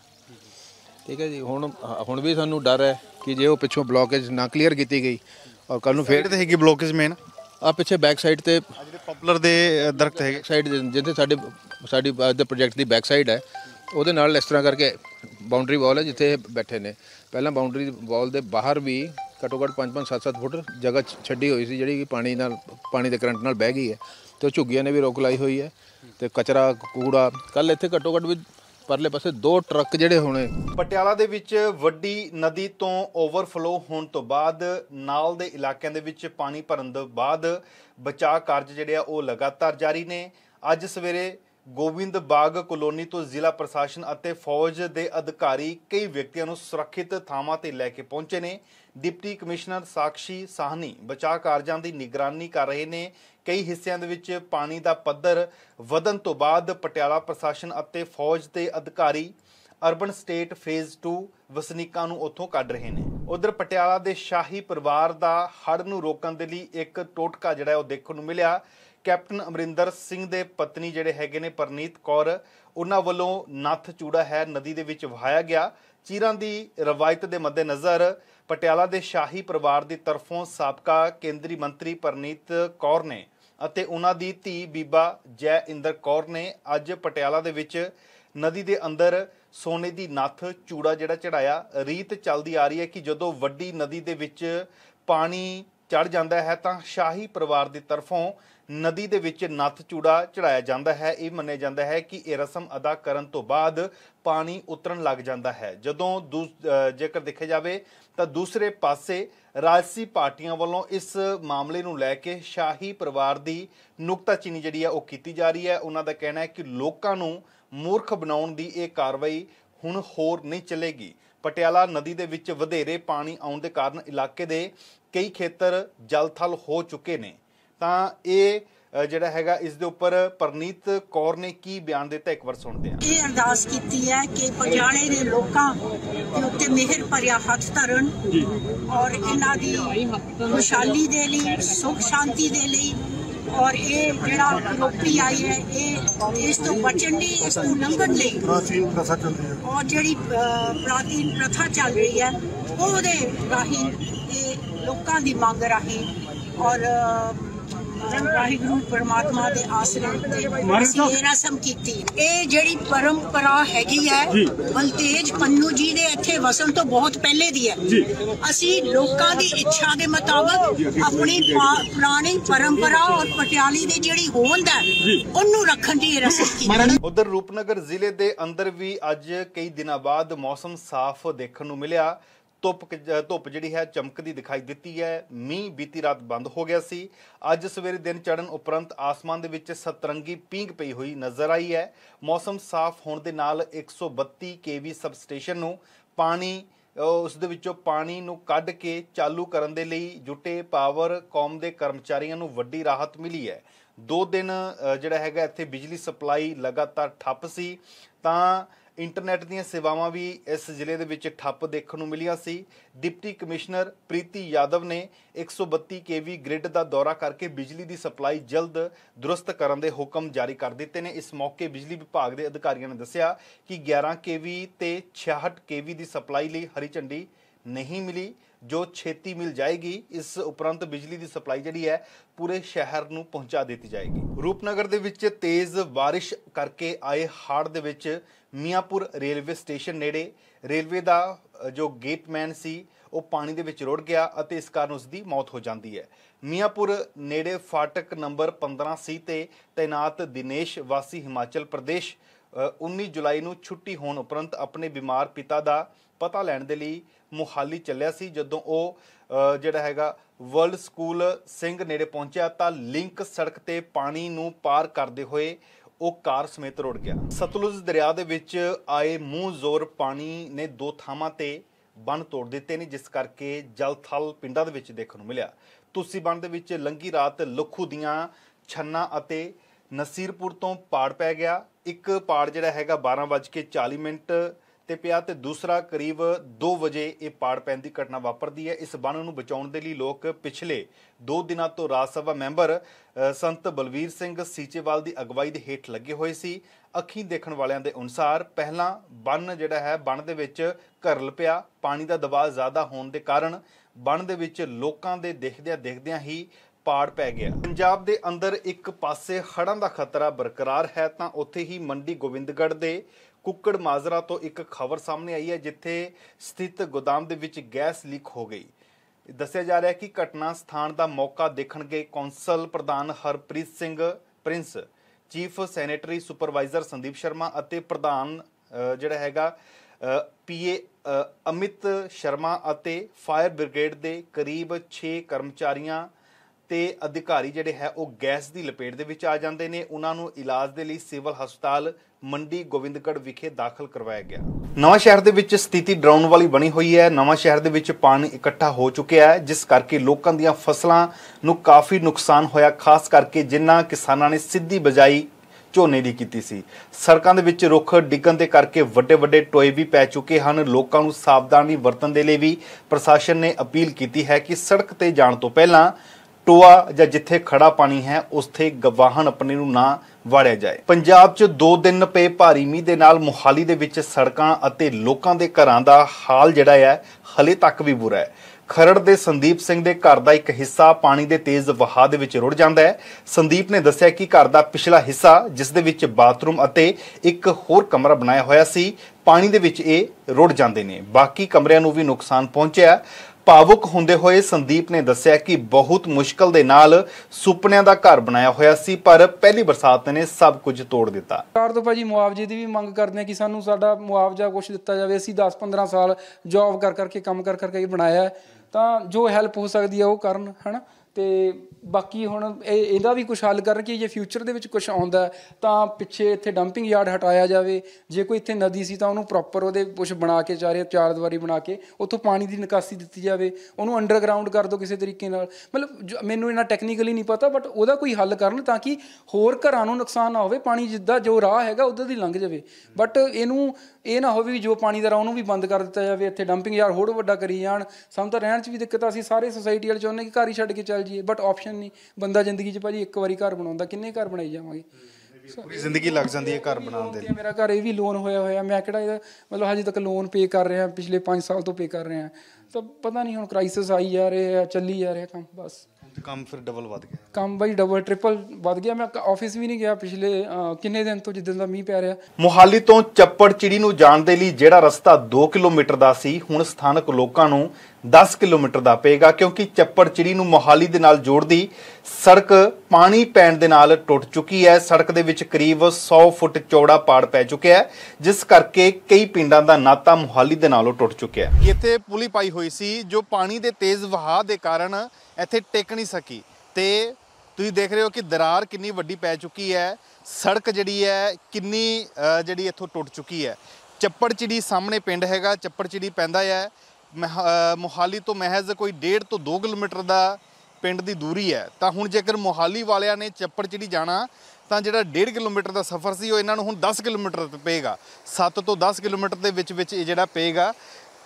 ਠੀਕ ਹੈ ਜੀ ਹੁਣ ਹੁਣ ਵੀ ਸਾਨੂੰ ਡਰ ਹੈ ਕਿ ਜੇ ਉਹ ਪਿੱਛੋਂ ਬਲੌਕੇਜ ਨਾ ਕਲੀਅਰ ਕੀਤੀ ਗਈ ਔਰ ਕੱਲ ਨੂੰ ਫੇਰ ਤੇ ਹੈਗੀ ਬਲੌਕੇਜ ਮੇਨ ਆ ਪਿੱਛੇ ਬੈਕ ਸਾਈਡ ਤੇ ਜਿਹੜੇ ਪਪੂਲਰ ਦੇ ਦਰਖਤ ਹੈਗੇ ਸਾਈਡ ਜਿੱਥੇ ਸਾਡੇ ਸਾਡੀ ਦੇ ਪ੍ਰੋਜੈਕਟ ਦੀ ਬੈਕ ਸਾਈਡ ਹੈ ਉਹਦੇ ਨਾਲ ਇਸ ਤਰ੍ਹਾਂ ਕਰਕੇ ਬਾਉਂਡਰੀ ਵਾਲ ਹੈ ਜਿੱਥੇ ਬੈਠੇ ਨੇ ਪਹਿਲਾਂ ਬਾਉਂਡਰੀ ਵਾਲ ਦੇ ਬਾਹਰ ਵੀ ਘਟੋ-ਘਟ 5-5 7-7 ਫੁੱਟ ਜਗ੍ਹਾ ਛੱਡੀ ਹੋਈ ਸੀ ਜਿਹੜੀ ਕਿ ਪਾਣੀ ਨਾਲ ਪਾਣੀ ਦੇ ਕਰੰਟ ਨਾਲ ਬਹਿ ਗਈ ਹੈ ਤੇ ਝੁੱਗੀਆਂ ਨੇ ਵੀ ਰੋਕ ਲਾਈ ਹੋਈ ਹੈ ਤੇ ਕਚਰਾ ਕੂੜਾ ਕੱਲ ਇੱਥੇ ਘਟੋ-ਘਟ ਵੀ ਪਰਲੇ ਪਾਸੇ ਦੋ ਟਰੱਕ ਜਿਹੜੇ ਹੋਣੇ ਪਟਿਆਲਾ ਦੇ ਵਿੱਚ ਵੱਡੀ ਨਦੀ ਤੋਂ ਓਵਰਫਲੋ ਹੋਣ ਤੋਂ ਬਾਅਦ ਨਾਲ ਦੇ ਇਲਾਕਿਆਂ ਦੇ ਵਿੱਚ ਪਾਣੀ ਭਰਨ ਤੋਂ ਬਾਅਦ ਬਚਾਅ ਕਾਰਜ ਜਿਹੜੇ ਆ ਉਹ ਲਗਾਤਾਰ ਜਾਰੀ ਨੇ ਅੱਜ ਸਵੇਰੇ ਗੋਬਿੰਦ ਬਾਗ ਕਲੋਨੀ ਤੋਂ ਜ਼ਿਲ੍ਹਾ ਪ੍ਰਸ਼ਾਸਨ ਅਤੇ ਫੌਜ ਦੇ ਅਧਿਕਾਰੀ ਕਈ ਵਿਅਕਤੀਆਂ ਨੂੰ ਸੁਰੱਖਿਤ ਥਾਵਾਂ ਤੇ ਲੈ ਕੇ ਪਹੁੰਚੇ ਨੇ ਡਿਪਟੀ ਕਮਿਸ਼ਨਰ ਸਾਖੀ ਸਾਹਨੀ ਬਚਾਅ ਕਾਰਜਾਂ ਦੀ ਨਿਗਰਾਨੀ ਕਰ ਰਹੇ ਨੇ ਕਈ ਹਿੱਸਿਆਂ ਦੇ ਵਿੱਚ ਪਾਣੀ ਦਾ ਪੱਧਰ ਵਧਣ ਤੋਂ ਬਾਅਦ ਪਟਿਆਲਾ ਪ੍ਰਸ਼ਾਸਨ ਅਤੇ ਫੌਜ ਦੇ ਅਧਿਕਾਰੀ ਅਰਬਨ ਸਟੇਟ ਫੇਜ਼ 2 ਵਸਨੀਕਾਂ ਨੂੰ ਉੱਥੋਂ ਕੱਢ ਰਹੇ ਨੇ ਉਧਰ ਪਟਿਆਲਾ ਦੇ ਸ਼ਾਹੀ ਪਰਿਵਾਰ ਦਾ ਹੜ ਨੂੰ ਰੋਕਣ ਦੇ ਲਈ ਇੱਕ ਟੋਟਕਾ ਜਿਹੜਾ ਉਹ ਦੇਖਣ ਨੂੰ ਮਿਲਿਆ ਕੈਪਟਨ ਅਮਰਿੰਦਰ ਸਿੰਘ ਦੇ ਪਤਨੀ ਜਿਹੜੇ ਹੈਗੇ ਨੇ ਪਰਨੀਤ ਕੌਰ ਉਹਨਾਂ ਵੱਲੋਂ ਨੱਥ ਚੂੜਾ ਹੈ ਨਦੀ ਦੇ ਵਿੱਚ ਵਹਾਇਆ ਗਿਆ ਚੀਰਾਂ ਦੀ ਰਵਾਇਤ ਦੇ ਮੱਦੇ ਨਜ਼ਰ ਪਟਿਆਲਾ ਦੇ ਸ਼ਾਹੀ ਪਰਿਵਾਰ ਦੀ ਤਰਫੋਂ ਸਾਬਕਾ ਕੇਂਦਰੀ ਮੰਤਰੀ ਪਰਨੀਤ ਕੌਰ ਨੇ ਅਤੇ ਉਹਨਾਂ ਦੀ ਧੀ ਬੀਬਾ ਜੈ ਇੰਦਰ ਕੌਰ ਨੇ ਅੱਜ ਪਟਿਆਲਾ ਦੇ ਵਿੱਚ ਨਦੀ ਦੇ ਅੰਦਰ ਸੋਨੇ ਦੀ ਨੱਥ ਚੂੜਾ ਜਿਹੜਾ ਚੜਾਇਆ ਰੀਤ ਚੱਲਦੀ ਆ ਰਹੀ ਹੈ ਕਿ ਜਦੋਂ ਵੱਡੀ ਨਦੀ ਦੇ ਵਿੱਚ ਪਾਣੀ ਚੜ ਜਾਂਦਾ ਹੈ ਤਾਂ ਸ਼ਾਹੀ ਪਰਿਵਾਰ ਦੀ ਤਰਫੋਂ ਨਦੀ ਦੇ ਵਿੱਚ ਨੱਥ ਚੂੜਾ ਚੜਾਇਆ ਜਾਂਦਾ ਹੈ ਇਹ ਮੰਨਿਆ ਜਾਂਦਾ ਹੈ ਕਿ ਇਹ ਰਸਮ ਅਦਾ ਕਰਨ ਤੋਂ ਬਾਅਦ ਪਾਣੀ ਉਤਰਨ ਲੱਗ ਜਾਂਦਾ ਹੈ ਜਦੋਂ ਜੇਕਰ ਦੇਖਿਆ ਜਾਵੇ ਤਾਂ ਦੂਸਰੇ ਪਾਸੇ ਰਾਜਸੀ ਪਾਰਟੀਆਂ ਵੱਲੋਂ ਇਸ ਮਾਮਲੇ ਨੂੰ ਲੈ ਕੇ ਸ਼ਾਹੀ ਪਰਿਵਾਰ ਦੀ ਨੁਕਤਾਚੀਨੀ ਜਿਹੜੀ ਹੈ ਉਹ ਕੀਤੀ ਜਾ ਰਹੀ ਹੈ ਉਹਨਾਂ ਦਾ ਕਹਿਣਾ ਹੈ ਕਿ ਲੋਕਾਂ ਨੂੰ ਮੂਰਖ ਬਣਾਉਣ ਦੀ ਇਹ ਕਾਰਵਾਈ ਹੁਣ ਹੋਰ ਨਹੀਂ ਚੱਲੇਗੀ ਪਟਿਆਲਾ ਨਦੀ ਦੇ ਵਿੱਚ ਵਧੇਰੇ ਪਾਣੀ ਆਉਣ ਦੇ ਕਾਰਨ ਇਲਾਕੇ ਦੇ ਕਈ ਖੇਤਰ ਜਲਥਲ ਹੋ ਚੁੱਕੇ ਨੇ ਤਾਂ ਇਹ ਜਿਹੜਾ ਹੈਗਾ ਇਸ ਦੇ ਉੱਪਰ ਪਰਨੀਤ ਕੌਰ ਨੇ ਕੀ ਬਿਆਨ ਦਿੱਤਾ ਇੱਕ ਵਾਰ ਸੁਣਦੇ ਹਾਂ ਇਹ ਅਰਦਾਸ ਕੀਤੀ ਹੈ ਕਿ ਪਟਿਆਲੇ ਦੇ ਲੋਕਾਂ ਤੇ ਉੱਤੇ ਮਿਹਰ ਭਰਿਆ ਹੱਥ ਧਰਨ ਔਰ ਇਹਨਾਂ ਦੀ ਖੁਸ਼ਹਾਲੀ ਦੇ ਲਈ ਸੁਖ ਸ਼ਾਂਤੀ ਦੇ ਲਈ ਔਰ ਇਹ ਜਿਹੜਾ ਰੋਪੀ ਆਈ ਹੈ ਇਹ ਇਸ ਤੋਂ ਬਚਣ ਲਈ ਇਸ ਨੂੰ ਲੰਘਣ ਲਈ ਪ੍ਰਾਚੀਨ ਪ੍ਰਥਾ ਚੱਲਦੀ ਹੈ ਔਰ ਜਿਹੜੀ ਪ੍ਰਾਚੀਨ ਪ੍ਰਥਾ ਚੱਲ ਰਹੀ ਹੈ ਉਹਦੇ ਰਾਹੀਂ ਇਹ ਲੋਕਾਂ ਦੀ ਮੰਗ ਰਾਹੀਂ ਔਰ ਵਾਹਿਗੁਰੂ ਪਰਮਾਤਮਾ ਦੇ ਆਸਰੇ ਉੱਤੇ ਅਸੀਂ ਇਹ ਰਸਮ ਕੀਤੀ ਇਹ ਜਿਹੜੀ ਪਰੰਪਰਾ ਹੈਗੀ ਹੈ ਬਲਤੇਜ ਪੰਨੂ ਜੀ ਦੇ ਇੱਥੇ ਵਸਣ ਤੋਂ ਬਹੁਤ ਪਹਿਲੇ ਦੀ ਹੈ ਅਸੀਂ ਲੋਕਾਂ ਦੀ ਇੱਛਾ ਦੇ ਮੁਤਾਬਕ ਆਪਣੀ ਪੁਰਾਣੀ ਪਰੰਪਰਾ ਔਰ ਪਟਿਆਲੀ ਦੀ ਜਿਹੜੀ ਹੋਂਦ ਹੈ ਉਹਨੂੰ ਰੱਖਣ ਦੀ ਰਸਮ ਕੀਤੀ ਉਧਰ ਰੂਪਨਗਰ ਜ਼ਿਲ੍ਹੇ ਦੇ ਅੰਦਰ ਵੀ ਅੱਜ ਕਈ ਦਿਨਾਂ ਬਾਅਦ ਮੌਸਮ ਸਾਫ਼ ਦੇਖਣ ਨੂੰ ਮਿਲਿਆ ਧੁੱਪ ਧੁੱਪ ਜਿਹੜੀ ਹੈ ਚਮਕਦੀ ਦਿਖਾਈ ਦਿੱਤੀ ਹੈ ਮੀਂਹ ਬੀਤੀ ਰਾਤ ਬੰਦ ਹੋ ਗਿਆ ਸੀ ਅੱਜ ਸਵੇਰੇ ਦਿਨ ਚੜਨ ਉਪਰੰਤ ਆਸਮਾਨ ਦੇ ਵਿੱਚ ਸਤਰੰਗੀ ਪਿੰਗ ਪਈ ਹੋਈ ਨਜ਼ਰ ਆਈ ਹੈ ਮੌਸਮ ਸਾਫ਼ ਹੋਣ ਦੇ ਨਾਲ 132 ਕੇਵੀ ਸਬਸਟੇਸ਼ਨ ਨੂੰ ਪਾਣੀ ਉਸ ਦੇ ਵਿੱਚੋਂ ਪਾਣੀ ਨੂੰ ਕੱਢ ਕੇ ਚਾਲੂ ਕਰਨ ਦੇ ਲਈ ਜੁਟੇ ਪਾਵਰ ਕੌਮ ਦੇ ਕਰਮਚਾਰੀਆਂ ਨੂੰ ਵੱਡੀ ਰਾਹਤ ਮਿਲੀ ਹੈ ਦੋ ਦਿਨ ਜਿਹੜਾ ਹੈਗਾ ਇੱਥੇ ਬਿਜਲੀ ਸਪਲਾਈ ਲਗਾਤਾਰ ਠੱਪ ਸੀ ਤਾਂ ਇੰਟਰਨੈਟ ਦੀਆਂ ਸੇਵਾਵਾਂ ਵੀ ਇਸ ਜ਼ਿਲ੍ਹੇ ਦੇ ਵਿੱਚ ਠੱਪ ਦੇਖਣ ਨੂੰ ਮਿਲੀਆਂ ਸੀ ਡਿਪਟੀ ਕਮਿਸ਼ਨਰ ਪ੍ਰੀਤੀ ਯਾਦਵ ਨੇ 132 ਕੇਵੀ ਗ੍ਰਿਡ ਦਾ ਦੌਰਾ ਕਰਕੇ ਬਿਜਲੀ ਦੀ ਸਪਲਾਈ ਜਲਦ ਦੁਰਸਤ ਕਰਨ ਦੇ ਹੁਕਮ ਜਾਰੀ ਕਰ ਦਿੱਤੇ ਨੇ ਇਸ ਮੌਕੇ ਬਿਜਲੀ ਵਿਭਾਗ ਦੇ ਅਧਿਕਾਰੀਆਂ ਨੇ ਦੱਸਿਆ ਕਿ 11 ਕੇਵੀ ਤੇ 66 ਕੇਵੀ ਦੀ ਸਪਲਾਈ ਲਈ ਹਰੀ ਝੰਡੀ ਨਹੀਂ ਮਿਲੀ ਜੋ ਛੇਤੀ ਮਿਲ ਜਾਏਗੀ ਇਸ ਉਪਰੰਤ ਬਿਜਲੀ ਦੀ ਸਪਲਾਈ ਜਿਹੜੀ ਹੈ ਪੂਰੇ ਸ਼ਹਿਰ ਨੂੰ ਪਹੁੰਚਾ ਦਿੱਤੀ ਜਾਏਗੀ ਰੂਪਨਗਰ ਦੇ ਵਿੱਚ ਤੇਜ਼ ਬਾਰਿਸ਼ ਕਰਕੇ ਆਏ ਹੜ੍ਹ ਦੇ ਵਿੱਚ ਮੀਆਂਪੁਰ ਰੇਲਵੇ ਸਟੇਸ਼ਨ ਨੇੜੇ ਰੇਲਵੇ ਦਾ ਜੋ ਗੇਟਮੈਨ ਸੀ ਉਹ ਪਾਣੀ ਦੇ ਵਿੱਚ ਰੁੜ ਗਿਆ ਅਤੇ ਇਸ ਕਾਰਨ ਉਸ ਦੀ ਮੌਤ ਹੋ ਜਾਂਦੀ ਹੈ ਮੀਆਂਪੁਰ ਨੇੜੇ ਫਾਟਕ ਨੰਬਰ 15 ਸੀ ਤੇ ਤੈਨਾਤ ਦਿਨੇਸ਼ ਵਾਸੀ ਹਿਮਾਚਲ ਪ੍ਰਦੇਸ਼ 19 ਜੁਲਾਈ ਨੂੰ ਛੁੱਟੀ ਹੋਣ ਉਪਰੰਤ ਆਪਣੇ ਬਿਮਾਰ ਪਿਤਾ ਦਾ ਪਤਾ ਲੈਣ ਦੇ ਲਈ ਮੁਹਾਲੀ ਚੱਲਿਆ ਸੀ ਜਦੋਂ ਉਹ ਜਿਹੜਾ ਹੈਗਾ ਵਰਲਡ ਸਕੂਲ ਸਿੰਘ ਨੇੜੇ ਪਹੁੰਚਿਆ ਤਾਂ ਲਿੰਕ ਸੜਕ ਤੇ ਪਾਣੀ ਨੂੰ ਪਾਰ ਕਰਦੇ ਹੋਏ ਉਹ ਕਾਰ ਸਮੇਤ ਰੁੜ ਗਿਆ ਸਤਲੁਜ ਦਰਿਆ ਦੇ ਵਿੱਚ ਆਏ ਮੂੰਹ ਜ਼ੋਰ ਪਾਣੀ ਨੇ ਦੋ ਥਾਵਾਂ ਤੇ ਬੰਨ ਤੋੜ ਦਿੱਤੇ ਨੇ ਜਿਸ ਕਰਕੇ ਜਲ ਥਲ ਪਿੰਡਾਂ ਦੇ ਵਿੱਚ ਦੇਖਣ ਨੂੰ ਮਿਲਿਆ ਤੁਸੀ ਬੰਨ ਦੇ ਵਿੱਚ ਲੰਗੀ ਰਾਤ ਲਖੂ ਦੀਆਂ ਛੰਨਾ ਅਤੇ ਨਸੀਰਪੁਰ ਤੋਂ ਪਾੜ ਪੈ ਗਿਆ ਇੱਕ ਪਾੜ ਜਿਹੜਾ ਹੈਗਾ 12:40 ਮਿੰਟ ਤੇ ਪਿਆ ਤੇ ਦੂਸਰਾ ਕਰੀਬ 2 ਵਜੇ ਇਹ ਪਾੜ ਪੈਣ ਦੀ ਘਟਨਾ ਵਾਪਰਦੀ ਹੈ ਇਸ ਬੰਨ ਨੂੰ ਬਚਾਉਣ ਦੇ ਲਈ ਲੋਕ ਪਿਛਲੇ 2 ਦਿਨਾਂ ਤੋਂ ਰਾਜ ਸਭਾ ਮੈਂਬਰ ਸੰਤ ਬਲਵੀਰ ਸਿੰਘ ਸੀਚੇਵਾਲ ਦੀ ਅਗਵਾਈ ਦੇ ਹੇਠ ਲੱਗੇ ਹੋਏ ਸੀ ਅੱਖੀਂ ਦੇਖਣ ਵਾਲਿਆਂ ਦੇ ਅਨੁਸਾਰ ਪਹਿਲਾਂ ਬੰਨ ਜਿਹੜਾ ਹੈ ਬੰਨ ਦੇ ਵਿੱਚ ਘਰਲ ਪਿਆ ਪਾਣੀ ਦਾ ਦਬਾਅ ਜ਼ਿਆਦਾ ਹੋਣ ਦੇ ਕਾਰਨ ਬੰਨ ਦੇ ਵਿੱਚ ਲੋਕਾਂ ਦੇ ਦੇਖਦਿਆਂ ਦੇਖਦਿਆਂ ਹੀ ਪਾੜ ਪੈ ਗਿਆ ਪੰਜਾਬ ਦੇ ਅੰਦਰ ਇੱਕ ਪਾਸੇ ਹੜਾਂ ਦਾ ਖਤਰਾ ਬਰਕਰਾਰ ਹੈ ਤਾਂ ਉੱਥੇ ਹੀ ਮੰਡੀ ਗੋਬਿੰਦਗੜ੍ਹ ਦੇ ਕੁੱਕੜ ਮਾਜ਼ਰਾ ਤੋਂ ਇੱਕ ਖਬਰ ਸਾਹਮਣੇ ਆਈ ਹੈ ਜਿੱਥੇ ਸਥਿਤ ਗੋਦਾਮ ਦੇ ਵਿੱਚ ਗੈਸ ਲੀਕ ਹੋ ਗਈ ਦੱਸਿਆ ਜਾ ਰਿਹਾ ਹੈ ਕਿ ਘਟਨਾ ਸਥਾਨ ਦਾ ਮੌਕਾ ਦੇਖਣਗੇ ਕੌਂਸਲ ਪ੍ਰਧਾਨ Harpreet Singh Prince chief sanitary supervisor Sandeep Sharma ਅਤੇ ਪ੍ਰਧਾਨ ਜਿਹੜਾ ਹੈਗਾ ਪੀਏ ਅਮਿਤ ਸ਼ਰਮਾ ਅਤੇ ਫਾਇਰ ਬ੍ਰਿਗੇਡ ਦੇ ਕਰੀਬ 6 ਕਰਮਚਾਰੀਆਂ ਤੇ ਅਧਿਕਾਰੀ ਜਿਹੜੇ ਹੈ ਉਹ ਗੈਸ ਦੀ ਲਪੇਟ ਦੇ ਵਿੱਚ ਆ ਜਾਂਦੇ ਨੇ ਉਹਨਾਂ ਨੂੰ ਇਲਾਜ ਦੇ ਲਈ ਸਿਵਲ ਹਸਪਤਾਲ ਮੰਡੀ ਗੋਵਿੰਦਗੜ ਵਿਖੇ ਦਾਖਲ ਕਰਵਾਇਆ ਗਿਆ ਨਵਾਂ ਸ਼ਹਿਰ ਦੇ ਵਿੱਚ ਸਥਿਤੀ ਡਰਾਉਣ ਵਾਲੀ ਬਣੀ ਹੋਈ ਹੈ ਨਵਾਂ ਸ਼ਹਿਰ ਦੇ ਵਿੱਚ ਪਾਣੀ ਇਕੱਠਾ ਹੋ ਚੁੱਕਿਆ ਹੈ ਜਿਸ ਕਰਕੇ ਲੋਕਾਂ ਦੀਆਂ ਫਸਲਾਂ ਨੂੰ ਕਾਫੀ ਨੁਕਸਾਨ ਹੋਇਆ ਖਾਸ ਕਰਕੇ ਜਿਨ੍ਹਾਂ ਕਿਸਾਨਾਂ ਨੇ ਸਿੱਧੀ ਬਜਾਈ ਝੋਨੇ ਦੀ ਕੀਤੀ ਸੀ ਸੜਕਾਂ ਦੇ ਵਿੱਚ ਰੁੱਖ ਡਿੱਗਣ ਦੇ ਕਰਕੇ ਵੱਡੇ ਵੱਡੇ ਟੋਏ ਵੀ ਪੈ ਚੁੱਕੇ ਹਨ ਲੋਕਾਂ ਨੂੰ ਸਾਵਧਾਨੀ ਵਰਤਣ ਦੇ ਲਈ ਵੀ ਪ੍ਰਸ਼ਾਸਨ ਨੇ ਅਪੀਲ ਕੀਤੀ ਹੈ ਕਿ ਸੜਕ ਤੇ ਜਾਣ ਤੋਂ ਪਹਿਲਾਂ ਟੋਆ ਜਾਂ ਜਿੱਥੇ ਖੜਾ ਪਾਣੀ ਹੈ ਉਸਥੇ ਗਵਾਹਨ ਆਪਣੇ ਨੂੰ ਨਾ ਵੜਿਆ ਜਾਏ ਪੰਜਾਬ 'ਚ 2 ਦਿਨ ਪਏ ਭਾਰੀ ਮੀਂਹ ਦੇ ਨਾਲ ਮੁਹਾਲੀ ਦੇ ਵਿੱਚ ਸੜਕਾਂ ਅਤੇ ਲੋਕਾਂ ਦੇ ਘਰਾਂ ਦਾ ਹਾਲ ਜਿਹੜਾ ਹੈ ਹਲੇ ਤੱਕ ਵੀ ਬੁਰਾ ਹੈ ਖਰੜ ਦੇ ਸੰਦੀਪ ਸਿੰਘ ਦੇ ਘਰ ਦਾ ਇੱਕ ਹਿੱਸਾ ਪਾਣੀ ਦੇ ਤੇਜ਼ ਵਹਾਅ ਦੇ ਵਿੱਚ ਰੁੜ ਜਾਂਦਾ ਹੈ ਸੰਦੀਪ ਨੇ ਦੱਸਿਆ ਕਿ ਘਰ ਦਾ ਪਿਛਲਾ ਹਿੱਸਾ ਜਿਸ ਦੇ ਵਿੱਚ ਬਾਥਰੂਮ ਅਤੇ ਇੱਕ ਹੋਰ ਕਮਰਾ ਬਣਾਇਆ ਹੋਇਆ ਸੀ ਪਾਣੀ ਦੇ ਵਿੱਚ ਇਹ ਰੁੜ ਜਾਂਦੇ ਨੇ ਬਾਕੀ ਕਮਰਿਆਂ ਨੂੰ ਵੀ ਨੁਕਸਾਨ ਪਹੁੰਚਿਆ ਭਾਵੁਕ ਹੁੰਦੇ ਹੋਏ ਸੰਦੀਪ ਨੇ ਦੱਸਿਆ ਕਿ ਬਹੁਤ ਮੁਸ਼ਕਲ ਦੇ ਨਾਲ ਸੁਪਨਿਆਂ ਦਾ ਘਰ ਬਣਾਇਆ ਹੋਇਆ ਸੀ ਪਰ ਪਹਿਲੀ ਬਰਸਾਤ ਨੇ ਸਭ ਕੁਝ ਤੋੜ ਦਿੱਤਾ ਸਰਕਾਰ ਤੋਂ ਭਾਜੀ ਮੁਆਵਜ਼ੇ ਦੀ ਵੀ ਮੰਗ ਕਰਦੇ ਆ ਕਿ ਸਾਨੂੰ ਸਾਡਾ ਮੁਆਵਜ਼ਾ ਕੁਝ ਦਿੱਤਾ ਜਾਵੇ ਅਸੀਂ 10-15 ਸਾਲ ਜੌਬ ਕਰ ਕਰਕੇ ਕੰਮ ਕਰ ਕਰਕੇ ਬਣਾਇਆ ਤਾਂ ਜੋ ਹੈਲਪ ਹੋ ਸਕਦੀ ਹੈ ਉਹ ਕਰਨ ਹਨਾ ਤੇ ਬਾਕੀ ਹੁਣ ਇਹ ਇਹਦਾ ਵੀ ਕੁਝ ਹੱਲ ਕਰਨ ਕਿ ਜੇ ਫਿਊਚਰ ਦੇ ਵਿੱਚ ਕੁਝ ਆਉਂਦਾ ਤਾਂ ਪਿੱਛੇ ਇੱਥੇ ਡੰਪਿੰਗ ਯਾਰਡ ਹਟਾਇਆ ਜਾਵੇ ਜੇ ਕੋਈ ਇੱਥੇ ਨਦੀ ਸੀ ਤਾਂ ਉਹਨੂੰ ਪ੍ਰੋਪਰ ਉਹਦੇ ਕੁਝ ਬਣਾ ਕੇ ਚਾਰੇ ਚਾਰ ਦੀਵਾਰੀ ਬਣਾ ਕੇ ਉੱਥੋਂ ਪਾਣੀ ਦੀ ਨਿਕਾਸੀ ਦਿੱਤੀ ਜਾਵੇ ਉਹਨੂੰ ਅੰਡਰਗਰਾਉਂਡ ਕਰ ਦੋ ਕਿਸੇ ਤਰੀਕੇ ਨਾਲ ਮਤਲਬ ਮੈਨੂੰ ਇਹਨਾਂ ਟੈਕਨੀਕਲੀ ਨਹੀਂ ਪਤਾ ਬਟ ਉਹਦਾ ਕੋਈ ਹੱਲ ਕਰਨ ਤਾਂ ਕਿ ਹੋਰ ਘਰਾਂ ਨੂੰ ਨੁਕਸਾਨ ਨਾ ਹੋਵੇ ਪਾਣੀ ਜਿੱਦਾਂ ਜੋ ਰਾਹ ਹੈਗਾ ਉਧਰ ਦੀ ਲੰਘ ਜਾਵੇ ਬਟ ਇਹਨੂੰ ਇਹ ਨਾ ਹੋਵੇ ਵੀ ਜੋ ਪਾਣੀ ਦਾ ਰਾਹ ਉਹਨੂੰ ਵੀ ਬੰਦ ਕਰ ਦਿੱਤਾ ਜਾਵੇ ਇੱਥੇ ਡੰਪਿੰਗ ਯਾਰ ਹੋਰ ਵੱਡਾ ਕਰੀ ਜਾਣ ਸਾਨੂੰ ਤਾਂ ਰਹਿਣ 'ਚ ਵੀ ਦਿੱਕਤ ਆ ਸੀ ਸਾਰੇ ਸੋਸਾਇਟੀ ਵਾਲੇ ਚਾਹੁੰਦੇ ਕਿ ਘਰ ਹੀ ਛੱਡ ਕੇ ਚੱਲ ਜਾਈਏ ਬਟ ਆਪਸ਼ਨ ਟੈਨਸ਼ਨ ਨਹੀਂ ਬੰਦਾ ਜ਼ਿੰਦਗੀ 'ਚ ਭਾਜੀ ਇੱਕ ਵਾਰੀ ਘਰ ਬਣਾਉਂਦਾ ਕਿੰਨੇ ਘਰ ਬਣਾਈ ਜਾਵਾਂਗੇ ਪੂਰੀ ਜ਼ਿੰਦਗੀ ਲੱਗ ਜਾਂਦੀ ਹੈ ਘਰ ਬਣਾਉਣ ਦੇ ਲਈ ਮੇਰਾ ਘਰ ਇਹ ਵੀ ਲੋਨ ਹੋਇਆ ਹੋਇਆ ਮੈਂ ਕਿਹੜਾ ਇਹਦਾ ਮਤਲਬ ਹਜੇ ਤੱਕ ਲੋਨ ਪੇ ਕਰ ਰਿਹਾ ਪਿਛਲੇ 5 ਸਾਲ ਤੋਂ ਪੇ ਕਰ ਰਿਹਾ ਤਾਂ ਪਤਾ ਨਹੀਂ ਹੁਣ ਕ੍ਰਾਈਸਿਸ ਆਈ ਜਾ ਰਹੀ ਹੈ ਚੱਲੀ ਜਾ ਰਿਹਾ ਕੰਮ ਬਸ ਕੰਮ ਫਿਰ ਡਬਲ ਵੱਧ ਗਿਆ ਕੰਮ ਬਈ ਡਬਲ ਟ੍ਰਿਪਲ ਵੱਧ ਗਿਆ ਮੈਂ ਆਫਿਸ ਵੀ ਨਹੀਂ ਗਿਆ ਪਿਛਲੇ ਕਿੰਨੇ ਦਿਨ ਤੋਂ ਜਿੱਦਾਂ ਦਾ ਮੀਂਹ ਪੈ ਰਿਹਾ ਮੁਹਾਲੀ ਤੋਂ ਚੱਪੜ ਚਿੜੀ ਨੂੰ ਜਾਣ ਦੇ ਲਈ ਜਿਹੜਾ ਰਸਤਾ 2 ਕਿਲੋਮੀਟਰ ਦਾ ਸੀ ਹੁਣ ਸਥਾਨਕ ਲੋਕਾਂ ਨੂੰ 10 ਕਿਲੋਮੀਟਰ ਦਾ ਪਏਗਾ ਕਿਉਂਕਿ ਚਿੜੀ ਨੂੰ ਮੋਹਾਲੀ ਦੇ ਨਾਲ ਜੋੜਦੀ ਸੜਕ ਪਾਣੀ ਪੈਣ ਦੇ ਨਾਲ ਟੁੱਟ ਚੁੱਕੀ ਹੈ ਸੜਕ ਦੇ ਵਿੱਚ ਕਰੀਬ 100 ਫੁੱਟ ਚੌੜਾ ਪਾੜ ਪੈ ਚੁੱਕਿਆ ਹੈ ਜਿਸ ਕਰਕੇ ਕਈ ਪਿੰਡਾਂ ਦਾ ਨਾਤਾ ਮੋਹਾਲੀ ਦੇ ਨਾਲੋਂ ਟੁੱਟ ਚੁੱਕਿਆ ਹੈ ਇੱਥੇ ਪੁਲੀ ਪਾਈ ਹੋਈ ਸੀ ਜੋ ਪਾਣੀ ਦੇ ਤੇਜ਼ ਵਹਾਅ ਦੇ ਕਾਰਨ ਇੱਥੇ ਟਿਕ ਨਹੀਂ ਸਕੀ ਤੇ ਤੁਸੀਂ ਦੇਖ ਰਹੇ ਹੋ ਕਿ ਦਰਾਰ ਕਿੰਨੀ ਵੱਡੀ ਪੈ ਚੁੱਕੀ ਹੈ ਸੜਕ ਜਿਹੜੀ ਹੈ ਕਿੰਨੀ ਜਿਹੜੀ ਇੱਥੋਂ ਟੁੱਟ ਚੁੱਕੀ ਹੈ ਚਿੜੀ ਸਾਹਮਣੇ ਪਿੰਡ ਹੈਗਾ ਚਿੜੀ ਪੈਂਦਾ ਹੈ ਮੋਹਾਲੀ ਤੋਂ ਮਹਿਜ਼ ਕੋਈ 1.5 ਤੋਂ 2 ਕਿਲੋਮੀਟਰ ਦਾ ਪਿੰਡ ਦੀ ਦੂਰੀ ਹੈ ਤਾਂ ਹੁਣ ਜੇਕਰ ਮੋਹਾਲੀ ਵਾਲਿਆਂ ਨੇ ਚੱਪੜ ਚਿੜੀ ਜਾਣਾ ਤਾਂ ਜਿਹੜਾ 1.5 ਕਿਲੋਮੀਟਰ ਦਾ ਸਫ਼ਰ ਸੀ ਉਹ ਇਹਨਾਂ ਨੂੰ ਹੁਣ 10 ਕਿਲੋਮੀਟਰ ਤੇ ਪਏਗਾ 7 ਤੋਂ 10 ਕਿਲੋਮੀਟਰ ਦੇ ਵਿੱਚ ਵਿੱਚ ਇਹ ਜਿਹੜਾ ਪਏਗਾ